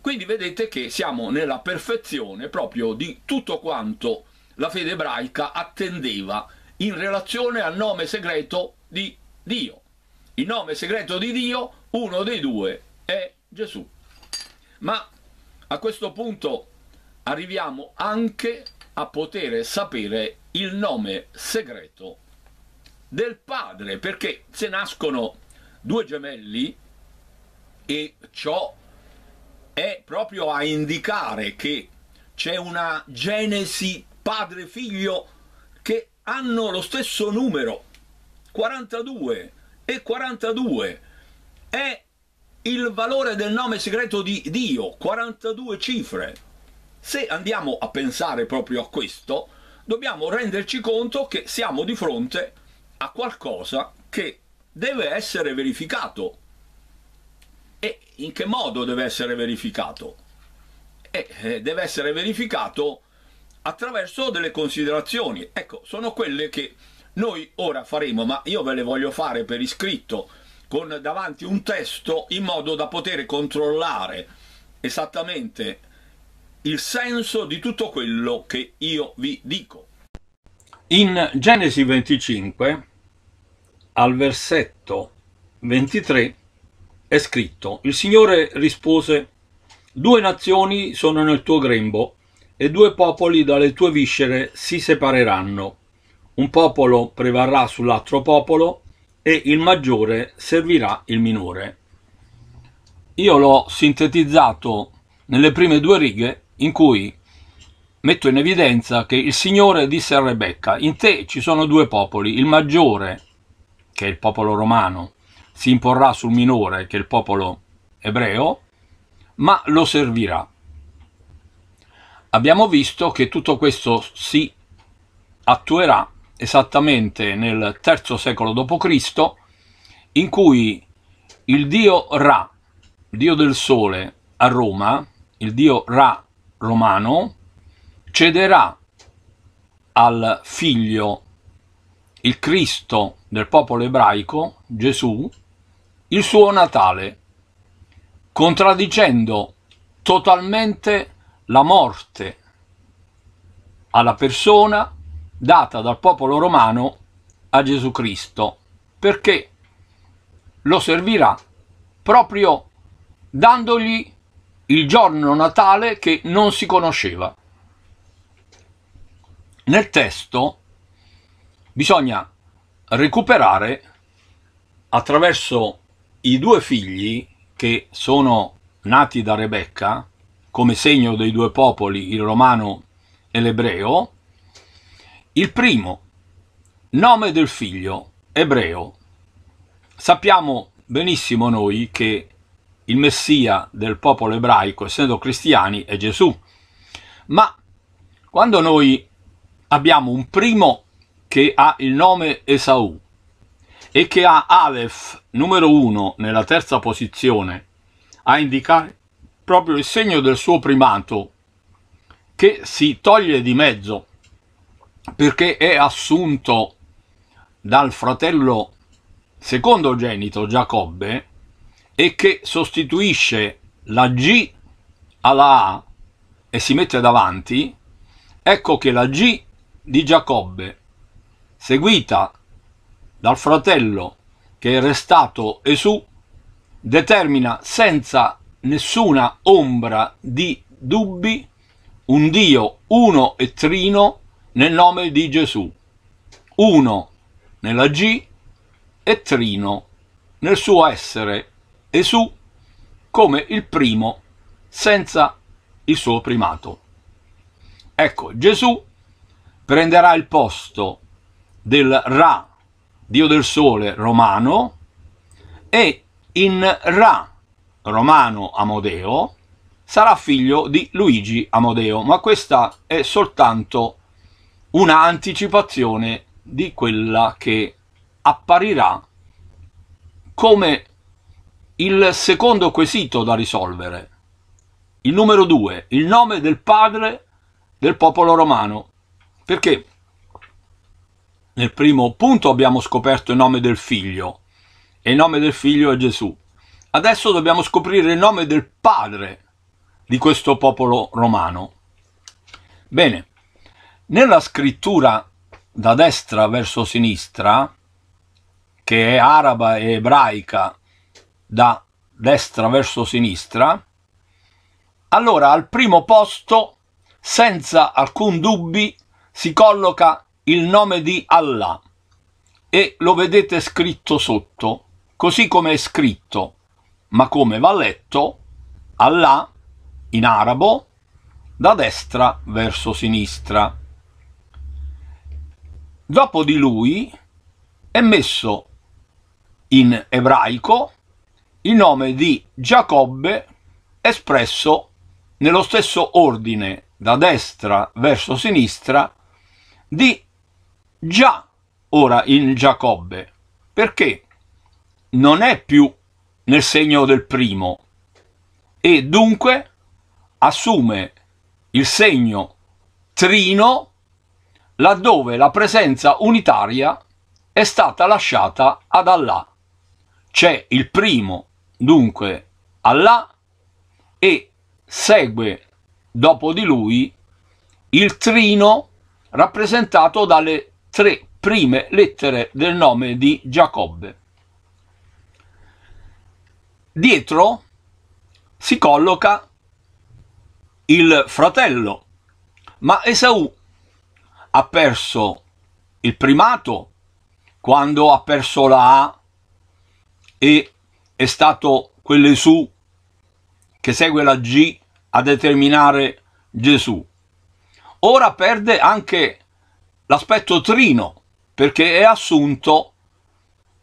Quindi vedete che siamo nella perfezione proprio di tutto quanto la fede ebraica attendeva in relazione al nome segreto di Dio. Il nome segreto di Dio, uno dei due, è Gesù. Ma a questo punto arriviamo anche a poter sapere il nome segreto del padre, perché se nascono due gemelli e ciò è proprio a indicare che c'è una genesi padre e figlio che hanno lo stesso numero, 42 e 42 è il valore del nome segreto di Dio, 42 cifre. Se andiamo a pensare proprio a questo, dobbiamo renderci conto che siamo di fronte a qualcosa che deve essere verificato. E in che modo deve essere verificato? E eh, eh, deve essere verificato attraverso delle considerazioni. Ecco, sono quelle che noi ora faremo, ma io ve le voglio fare per iscritto, con davanti un testo, in modo da poter controllare esattamente il senso di tutto quello che io vi dico. In Genesi 25, al versetto 23, è scritto, il Signore rispose, due nazioni sono nel tuo grembo e due popoli dalle tue viscere si separeranno. Un popolo prevarrà sull'altro popolo e il maggiore servirà il minore. Io l'ho sintetizzato nelle prime due righe in cui metto in evidenza che il Signore disse a Rebecca, in te ci sono due popoli, il maggiore, che è il popolo romano, si imporrà sul minore, che è il popolo ebreo, ma lo servirà abbiamo visto che tutto questo si attuerà esattamente nel terzo secolo d.C., in cui il dio Ra, dio del sole a Roma, il dio Ra romano, cederà al figlio, il Cristo del popolo ebraico, Gesù, il suo Natale, contraddicendo totalmente la morte alla persona data dal popolo romano a Gesù Cristo, perché lo servirà proprio dandogli il giorno natale che non si conosceva. Nel testo bisogna recuperare attraverso i due figli che sono nati da Rebecca come segno dei due popoli, il romano e l'ebreo, il primo, nome del figlio, ebreo. Sappiamo benissimo noi che il Messia del popolo ebraico, essendo cristiani, è Gesù. Ma quando noi abbiamo un primo che ha il nome Esaù e che ha Aleph numero uno nella terza posizione a indicare proprio il segno del suo primato, che si toglie di mezzo perché è assunto dal fratello secondogenito Giacobbe e che sostituisce la G alla A e si mette davanti, ecco che la G di Giacobbe, seguita dal fratello che è restato Esù, determina senza nessuna ombra di dubbi un Dio uno e trino nel nome di Gesù. Uno nella G e trino nel suo essere Esù come il primo senza il suo primato. Ecco, Gesù prenderà il posto del Ra, Dio del Sole romano, e in Ra Romano Amodeo sarà figlio di Luigi Amodeo, ma questa è soltanto una anticipazione di quella che apparirà come il secondo quesito da risolvere. Il numero due, il nome del padre del popolo romano. Perché nel primo punto abbiamo scoperto il nome del figlio e il nome del figlio è Gesù. Adesso dobbiamo scoprire il nome del padre di questo popolo romano. Bene, nella scrittura da destra verso sinistra, che è araba e ebraica da destra verso sinistra, allora al primo posto, senza alcun dubbi, si colloca il nome di Allah e lo vedete scritto sotto, così come è scritto ma come va letto, Allah, in arabo, da destra verso sinistra. Dopo di lui è messo in ebraico il nome di Giacobbe espresso nello stesso ordine da destra verso sinistra di già ora in Giacobbe perché non è più nel segno del primo e dunque assume il segno trino laddove la presenza unitaria è stata lasciata ad Allah. C'è il primo, dunque Allah, e segue dopo di lui il trino rappresentato dalle tre prime lettere del nome di Giacobbe. Dietro si colloca il fratello, ma Esaù ha perso il primato quando ha perso la A e è stato quell'Esù che segue la G a determinare Gesù. Ora perde anche l'aspetto trino perché è assunto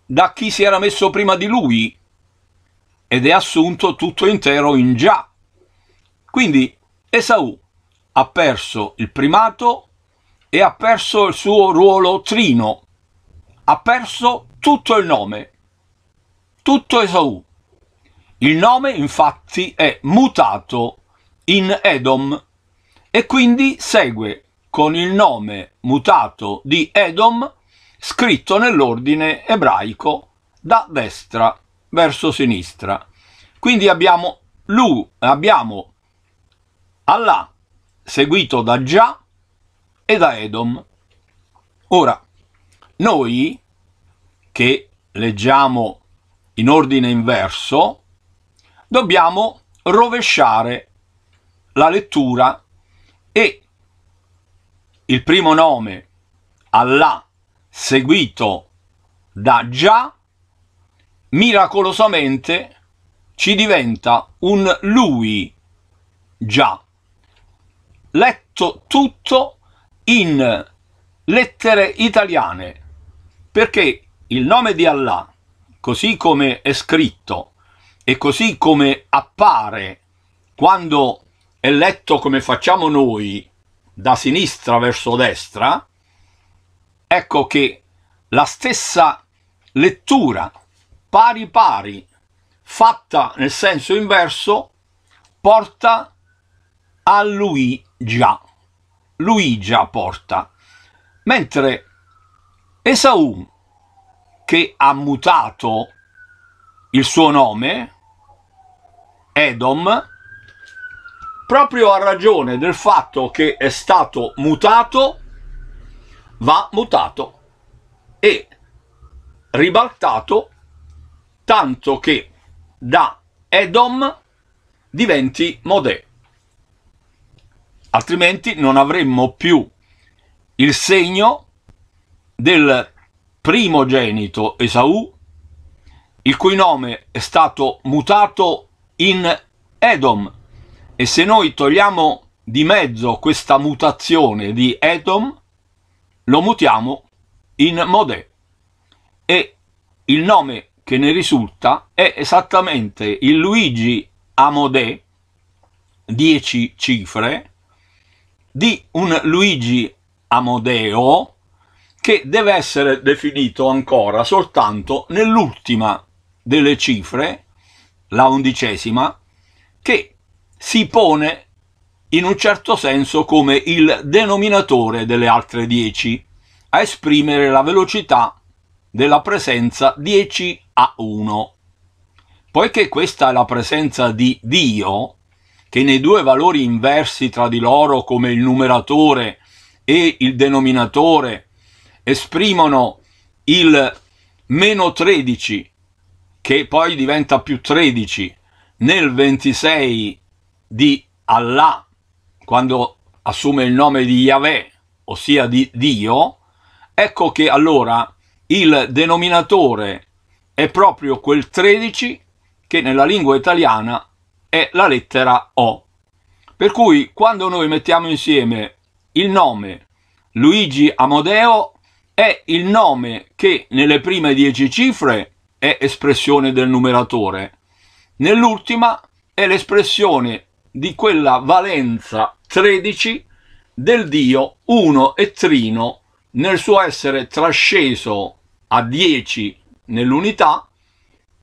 da chi si era messo prima di lui ed è assunto tutto intero in già. Quindi Esaù ha perso il primato e ha perso il suo ruolo trino, ha perso tutto il nome, tutto Esaù. Il nome infatti è mutato in Edom e quindi segue con il nome mutato di Edom scritto nell'ordine ebraico da destra verso sinistra. Quindi abbiamo Lu, abbiamo Allah seguito da Già e da Edom. Ora, noi che leggiamo in ordine inverso, dobbiamo rovesciare la lettura e il primo nome Allah seguito da Già miracolosamente ci diventa un lui già letto tutto in lettere italiane perché il nome di Allah così come è scritto e così come appare quando è letto come facciamo noi da sinistra verso destra ecco che la stessa lettura pari pari, fatta nel senso inverso, porta a Luigia. Luigia porta. Mentre Esaù, che ha mutato il suo nome, Edom, proprio a ragione del fatto che è stato mutato, va mutato e ribaltato tanto che da Edom diventi Modè. Altrimenti non avremmo più il segno del primogenito Esaù, il cui nome è stato mutato in Edom. E se noi togliamo di mezzo questa mutazione di Edom, lo mutiamo in Modè. E il nome che ne risulta è esattamente il Luigi Amodè, 10 cifre, di un Luigi Amodeo che deve essere definito ancora soltanto nell'ultima delle cifre, la undicesima, che si pone in un certo senso come il denominatore delle altre 10 a esprimere la velocità della presenza 10 a uno. Poiché questa è la presenza di Dio, che nei due valori inversi tra di loro come il numeratore e il denominatore esprimono il meno 13, che poi diventa più 13, nel 26 di Allah, quando assume il nome di Yahweh, ossia di Dio, ecco che allora il denominatore è proprio quel 13 che nella lingua italiana è la lettera O. Per cui quando noi mettiamo insieme il nome Luigi Amodeo è il nome che nelle prime 10 cifre è espressione del numeratore, nell'ultima è l'espressione di quella valenza 13 del Dio uno e trino nel suo essere trasceso a 10 nell'unità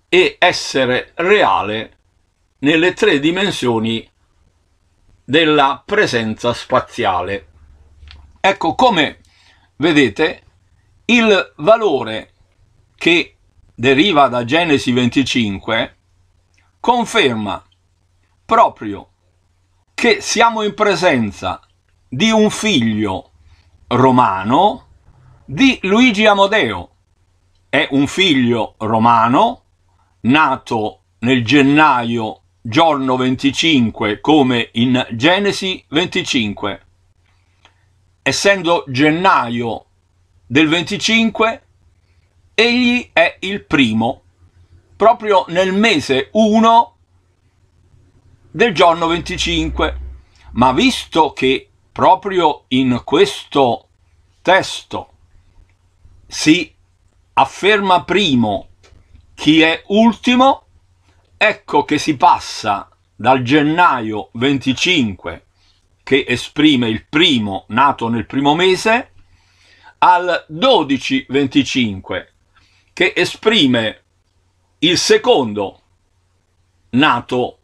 e essere reale nelle tre dimensioni della presenza spaziale. Ecco come vedete il valore che deriva da Genesi 25 conferma proprio che siamo in presenza di un figlio romano di Luigi Amodeo, è un figlio romano nato nel gennaio giorno 25 come in Genesi 25. Essendo gennaio del 25, egli è il primo, proprio nel mese 1 del giorno 25. Ma visto che proprio in questo testo si afferma primo chi è ultimo, ecco che si passa dal gennaio 25 che esprime il primo nato nel primo mese al 12-25 che esprime il secondo nato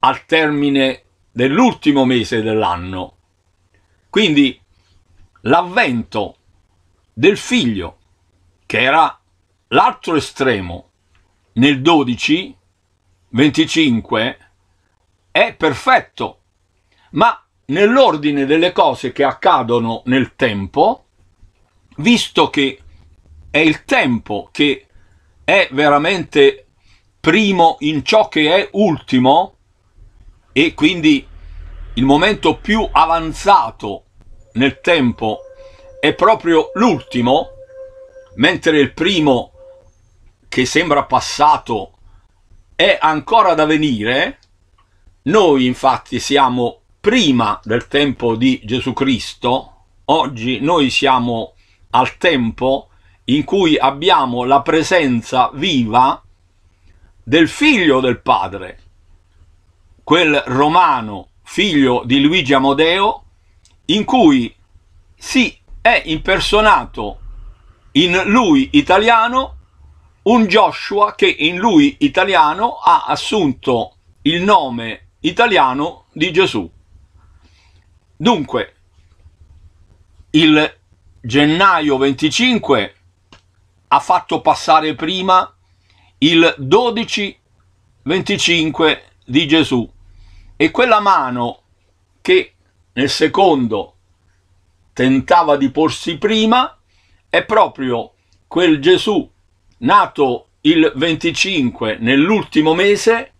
al termine dell'ultimo mese dell'anno. Quindi l'avvento del figlio che era l'altro estremo. Nel 12, 25 è perfetto, ma nell'ordine delle cose che accadono nel tempo, visto che è il tempo che è veramente primo in ciò che è ultimo, e quindi il momento più avanzato nel tempo è proprio l'ultimo, mentre il primo che sembra passato è ancora da venire, noi infatti siamo prima del tempo di Gesù Cristo, oggi noi siamo al tempo in cui abbiamo la presenza viva del figlio del padre, quel romano figlio di Luigi Amodeo, in cui si è impersonato in lui italiano un Joshua che in lui italiano ha assunto il nome italiano di Gesù. Dunque, il gennaio 25 ha fatto passare prima il 12-25 di Gesù e quella mano che nel secondo tentava di porsi prima è proprio quel Gesù nato il 25 nell'ultimo mese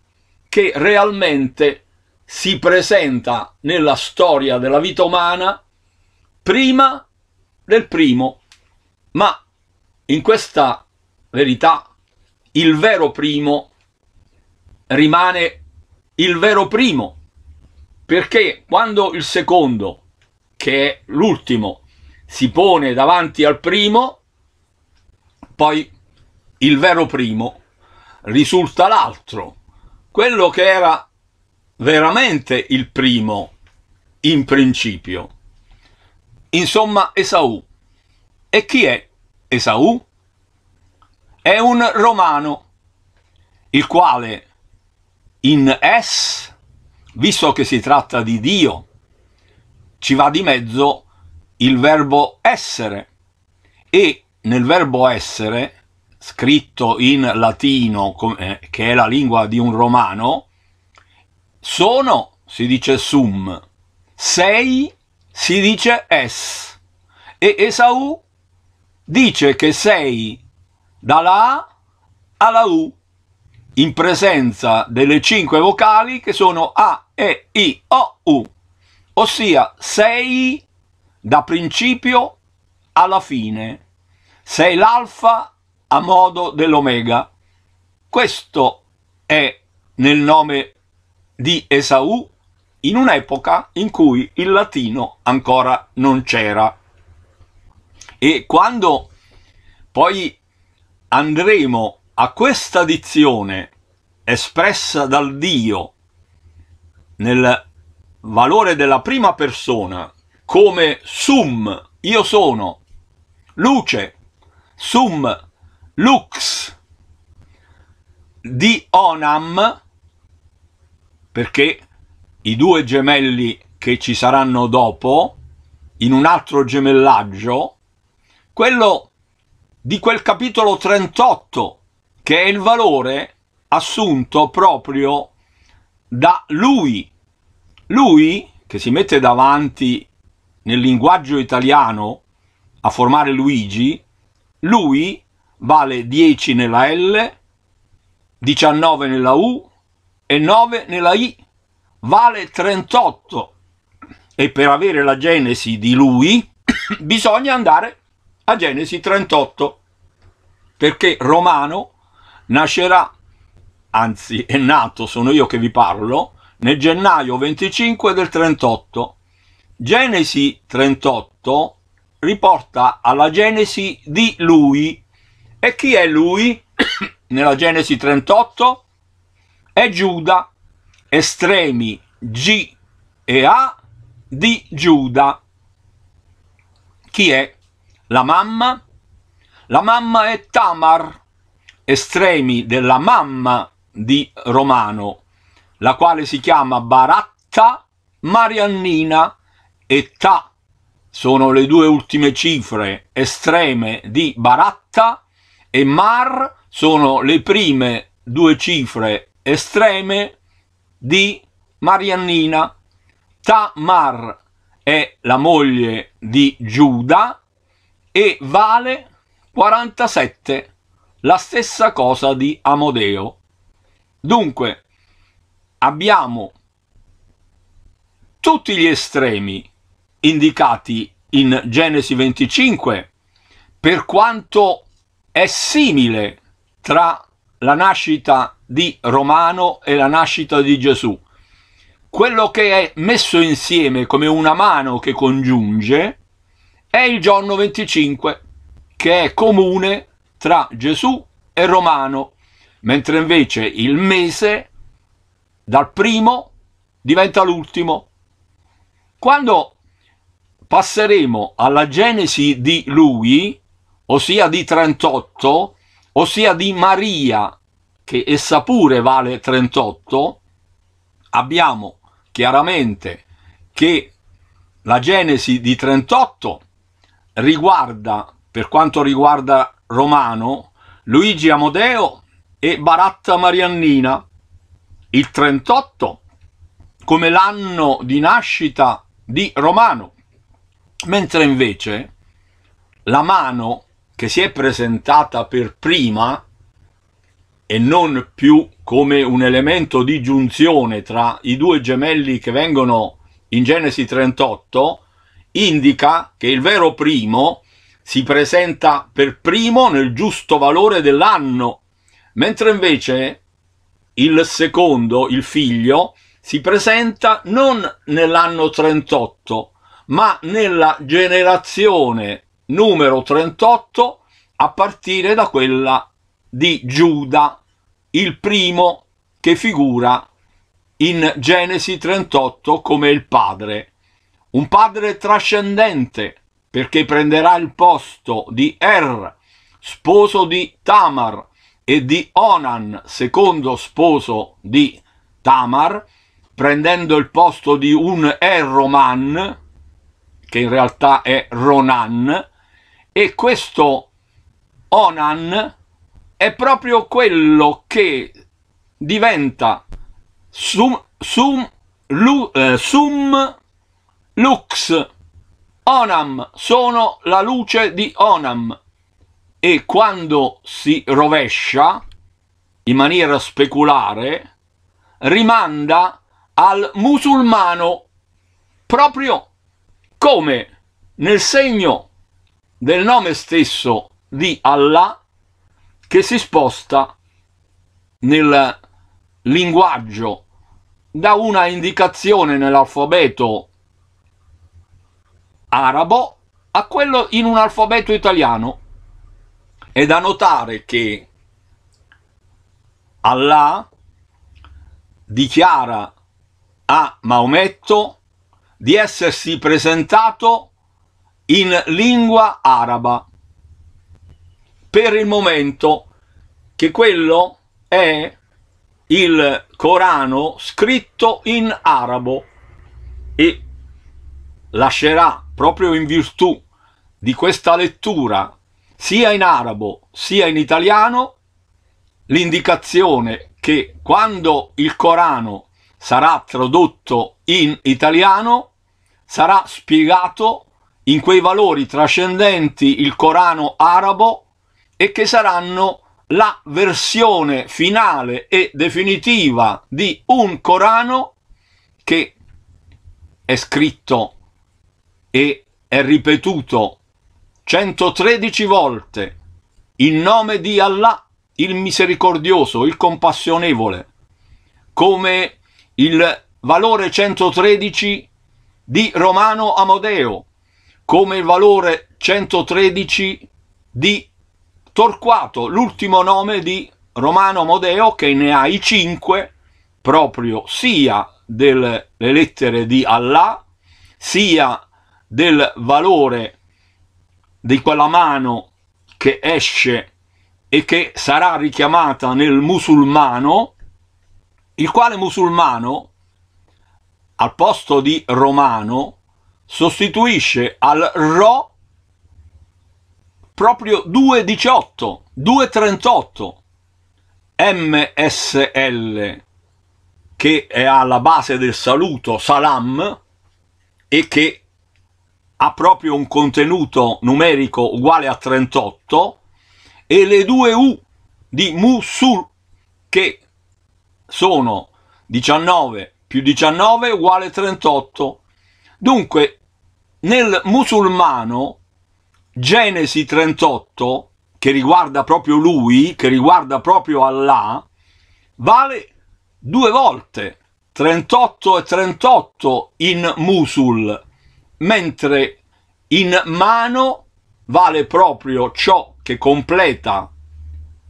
che realmente si presenta nella storia della vita umana prima del primo, ma in questa verità il vero primo rimane il vero primo, perché quando il secondo, che è l'ultimo, si pone davanti al primo, poi il vero primo risulta l'altro, quello che era veramente il primo in principio. Insomma, Esaù. E chi è Esaù? È un romano, il quale in es, visto che si tratta di Dio, ci va di mezzo il verbo essere e nel verbo essere, scritto in latino, eh, che è la lingua di un romano, sono si dice sum, sei si dice es e Esau dice che sei dalla A alla U in presenza delle cinque vocali che sono A, E, I, O, U, ossia sei da principio alla fine. Sei l'alfa a modo dell'omega. Questo è nel nome di Esaù in un'epoca in cui il latino ancora non c'era. E quando poi andremo a questa dizione espressa dal Dio nel valore della prima persona come sum, io sono, luce, sum, lux, di onam, perché i due gemelli che ci saranno dopo, in un altro gemellaggio, quello di quel capitolo 38, che è il valore assunto proprio da lui. Lui, che si mette davanti nel linguaggio italiano a formare Luigi, lui vale 10 nella L, 19 nella U e 9 nella I, vale 38 e per avere la genesi di lui (coughs) bisogna andare a Genesi 38 perché Romano nascerà, anzi è nato, sono io che vi parlo, nel gennaio 25 del 38 Genesi 38 riporta alla Genesi di lui. E chi è lui (coughs) nella Genesi 38? È Giuda, estremi G e A di Giuda. Chi è? La mamma? La mamma è Tamar, estremi della mamma di Romano, la quale si chiama Baratta Mariannina età sono le due ultime cifre estreme di Baratta e Mar sono le prime due cifre estreme di Mariannina. Tamar è la moglie di Giuda e vale 47, la stessa cosa di Amodeo. Dunque abbiamo tutti gli estremi indicati in Genesi 25, per quanto è simile tra la nascita di Romano e la nascita di Gesù. Quello che è messo insieme come una mano che congiunge è il giorno 25, che è comune tra Gesù e Romano, mentre invece il mese dal primo diventa l'ultimo. Quando passeremo alla genesi di lui, ossia di 38, ossia di Maria, che essa pure vale 38, abbiamo chiaramente che la genesi di 38 riguarda, per quanto riguarda Romano, Luigi Amodeo e Baratta Mariannina. Il 38 come l'anno di nascita di Romano mentre invece la mano che si è presentata per prima e non più come un elemento di giunzione tra i due gemelli che vengono in Genesi 38 indica che il vero primo si presenta per primo nel giusto valore dell'anno, mentre invece il secondo, il figlio, si presenta non nell'anno 38, ma nella generazione numero 38 a partire da quella di Giuda, il primo che figura in Genesi 38 come il padre. Un padre trascendente perché prenderà il posto di Er, sposo di Tamar, e di Onan, secondo sposo di Tamar, prendendo il posto di un Er Roman, che in realtà è Ronan, e questo Onan è proprio quello che diventa sum, sum, lu, eh, sum lux, Onam, sono la luce di Onam, e quando si rovescia, in maniera speculare, rimanda al musulmano proprio come nel segno del nome stesso di Allah che si sposta nel linguaggio da una indicazione nell'alfabeto arabo a quello in un alfabeto italiano. È da notare che Allah dichiara a Maometto di essersi presentato in lingua araba. Per il momento che quello è il Corano scritto in arabo e lascerà proprio in virtù di questa lettura sia in arabo sia in italiano l'indicazione che quando il Corano sarà tradotto in italiano sarà spiegato in quei valori trascendenti il Corano arabo e che saranno la versione finale e definitiva di un Corano che è scritto e è ripetuto 113 volte in nome di Allah il misericordioso, il compassionevole, come il valore 113 di Romano Amodeo, come il valore 113 di Torquato, l'ultimo nome di Romano Amodeo che ne ha i cinque, proprio sia delle lettere di Allah, sia del valore di quella mano che esce e che sarà richiamata nel musulmano, il quale musulmano al posto di Romano sostituisce al Ro proprio 2,18, 2,38 MSL che è alla base del saluto Salam e che ha proprio un contenuto numerico uguale a 38 e le due U di Musul che sono 19 più 19 uguale 38. Dunque, nel musulmano, Genesi 38, che riguarda proprio lui, che riguarda proprio Allah, vale due volte 38 e 38 in Musul, mentre in mano vale proprio ciò che completa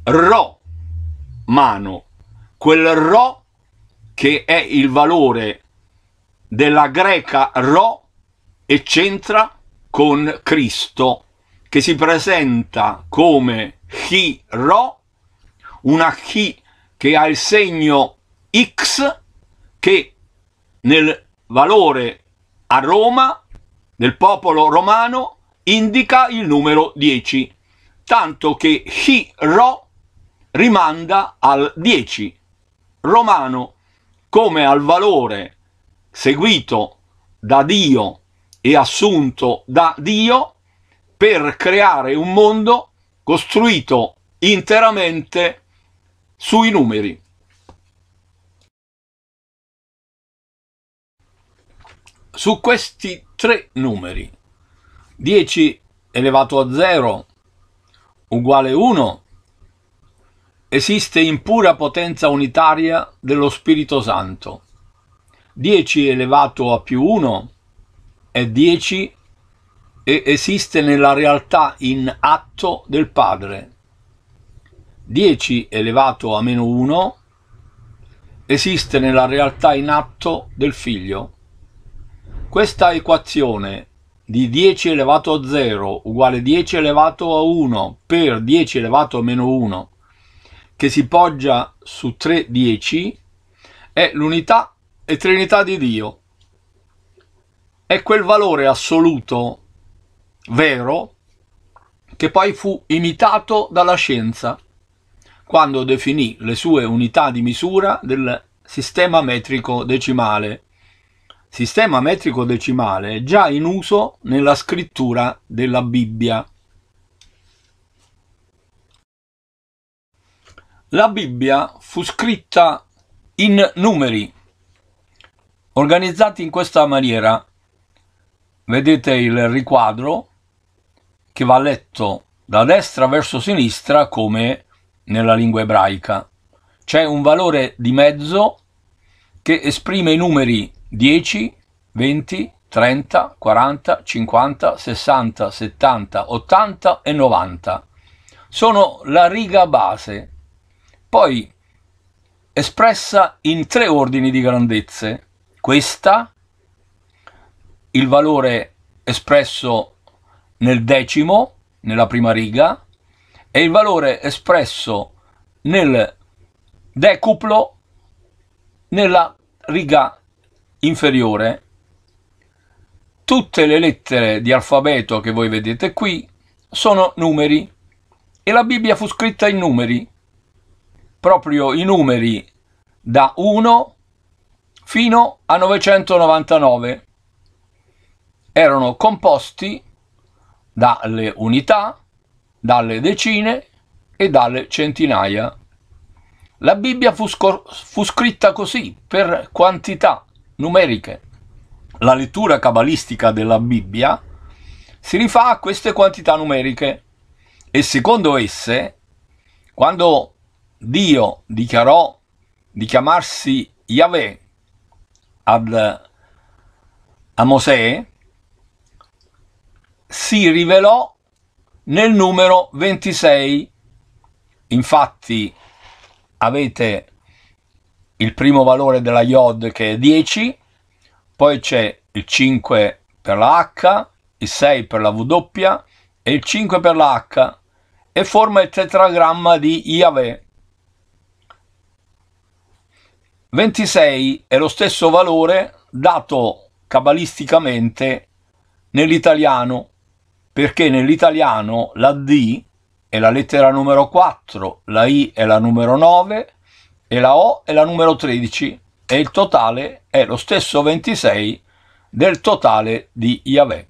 Ro, mano, quel Ro che è il valore della greca ro e c'entra con Cristo, che si presenta come chi ro, una chi che ha il segno X, che nel valore a Roma, nel popolo romano, indica il numero 10, tanto che chi ro rimanda al 10 romano come al valore seguito da Dio e assunto da Dio per creare un mondo costruito interamente sui numeri. Su questi tre numeri, 10 elevato a 0 uguale 1, esiste in pura potenza unitaria dello Spirito Santo. 10 elevato a più 1 è 10 e esiste nella realtà in atto del Padre. 10 elevato a meno 1 esiste nella realtà in atto del Figlio. Questa equazione di 10 elevato a 0 uguale 10 elevato a 1 per 10 elevato a meno 1 che si poggia su 3.10 è l'unità e trinità di Dio. È quel valore assoluto vero che poi fu imitato dalla scienza quando definì le sue unità di misura del sistema metrico decimale. Sistema metrico decimale già in uso nella scrittura della Bibbia. La Bibbia fu scritta in numeri, organizzati in questa maniera. Vedete il riquadro che va letto da destra verso sinistra come nella lingua ebraica. C'è un valore di mezzo che esprime i numeri 10, 20, 30, 40, 50, 60, 70, 80 e 90. Sono la riga base poi espressa in tre ordini di grandezze. Questa, il valore espresso nel decimo, nella prima riga, e il valore espresso nel decuplo nella riga inferiore. Tutte le lettere di alfabeto che voi vedete qui sono numeri e la Bibbia fu scritta in numeri proprio i numeri da 1 fino a 999. Erano composti dalle unità, dalle decine e dalle centinaia. La Bibbia fu, fu, scritta così, per quantità numeriche. La lettura cabalistica della Bibbia si rifà a queste quantità numeriche e secondo esse, quando Dio dichiarò di chiamarsi Yahweh ad, a Mosè, si rivelò nel numero 26. Infatti avete il primo valore della Yod che è 10, poi c'è il 5 per la H, il 6 per la W e il 5 per la H e forma il tetragramma di Yahweh. 26 è lo stesso valore dato cabalisticamente nell'italiano, perché nell'italiano la D è la lettera numero 4, la I è la numero 9 e la O è la numero 13 e il totale è lo stesso 26 del totale di Yahweh.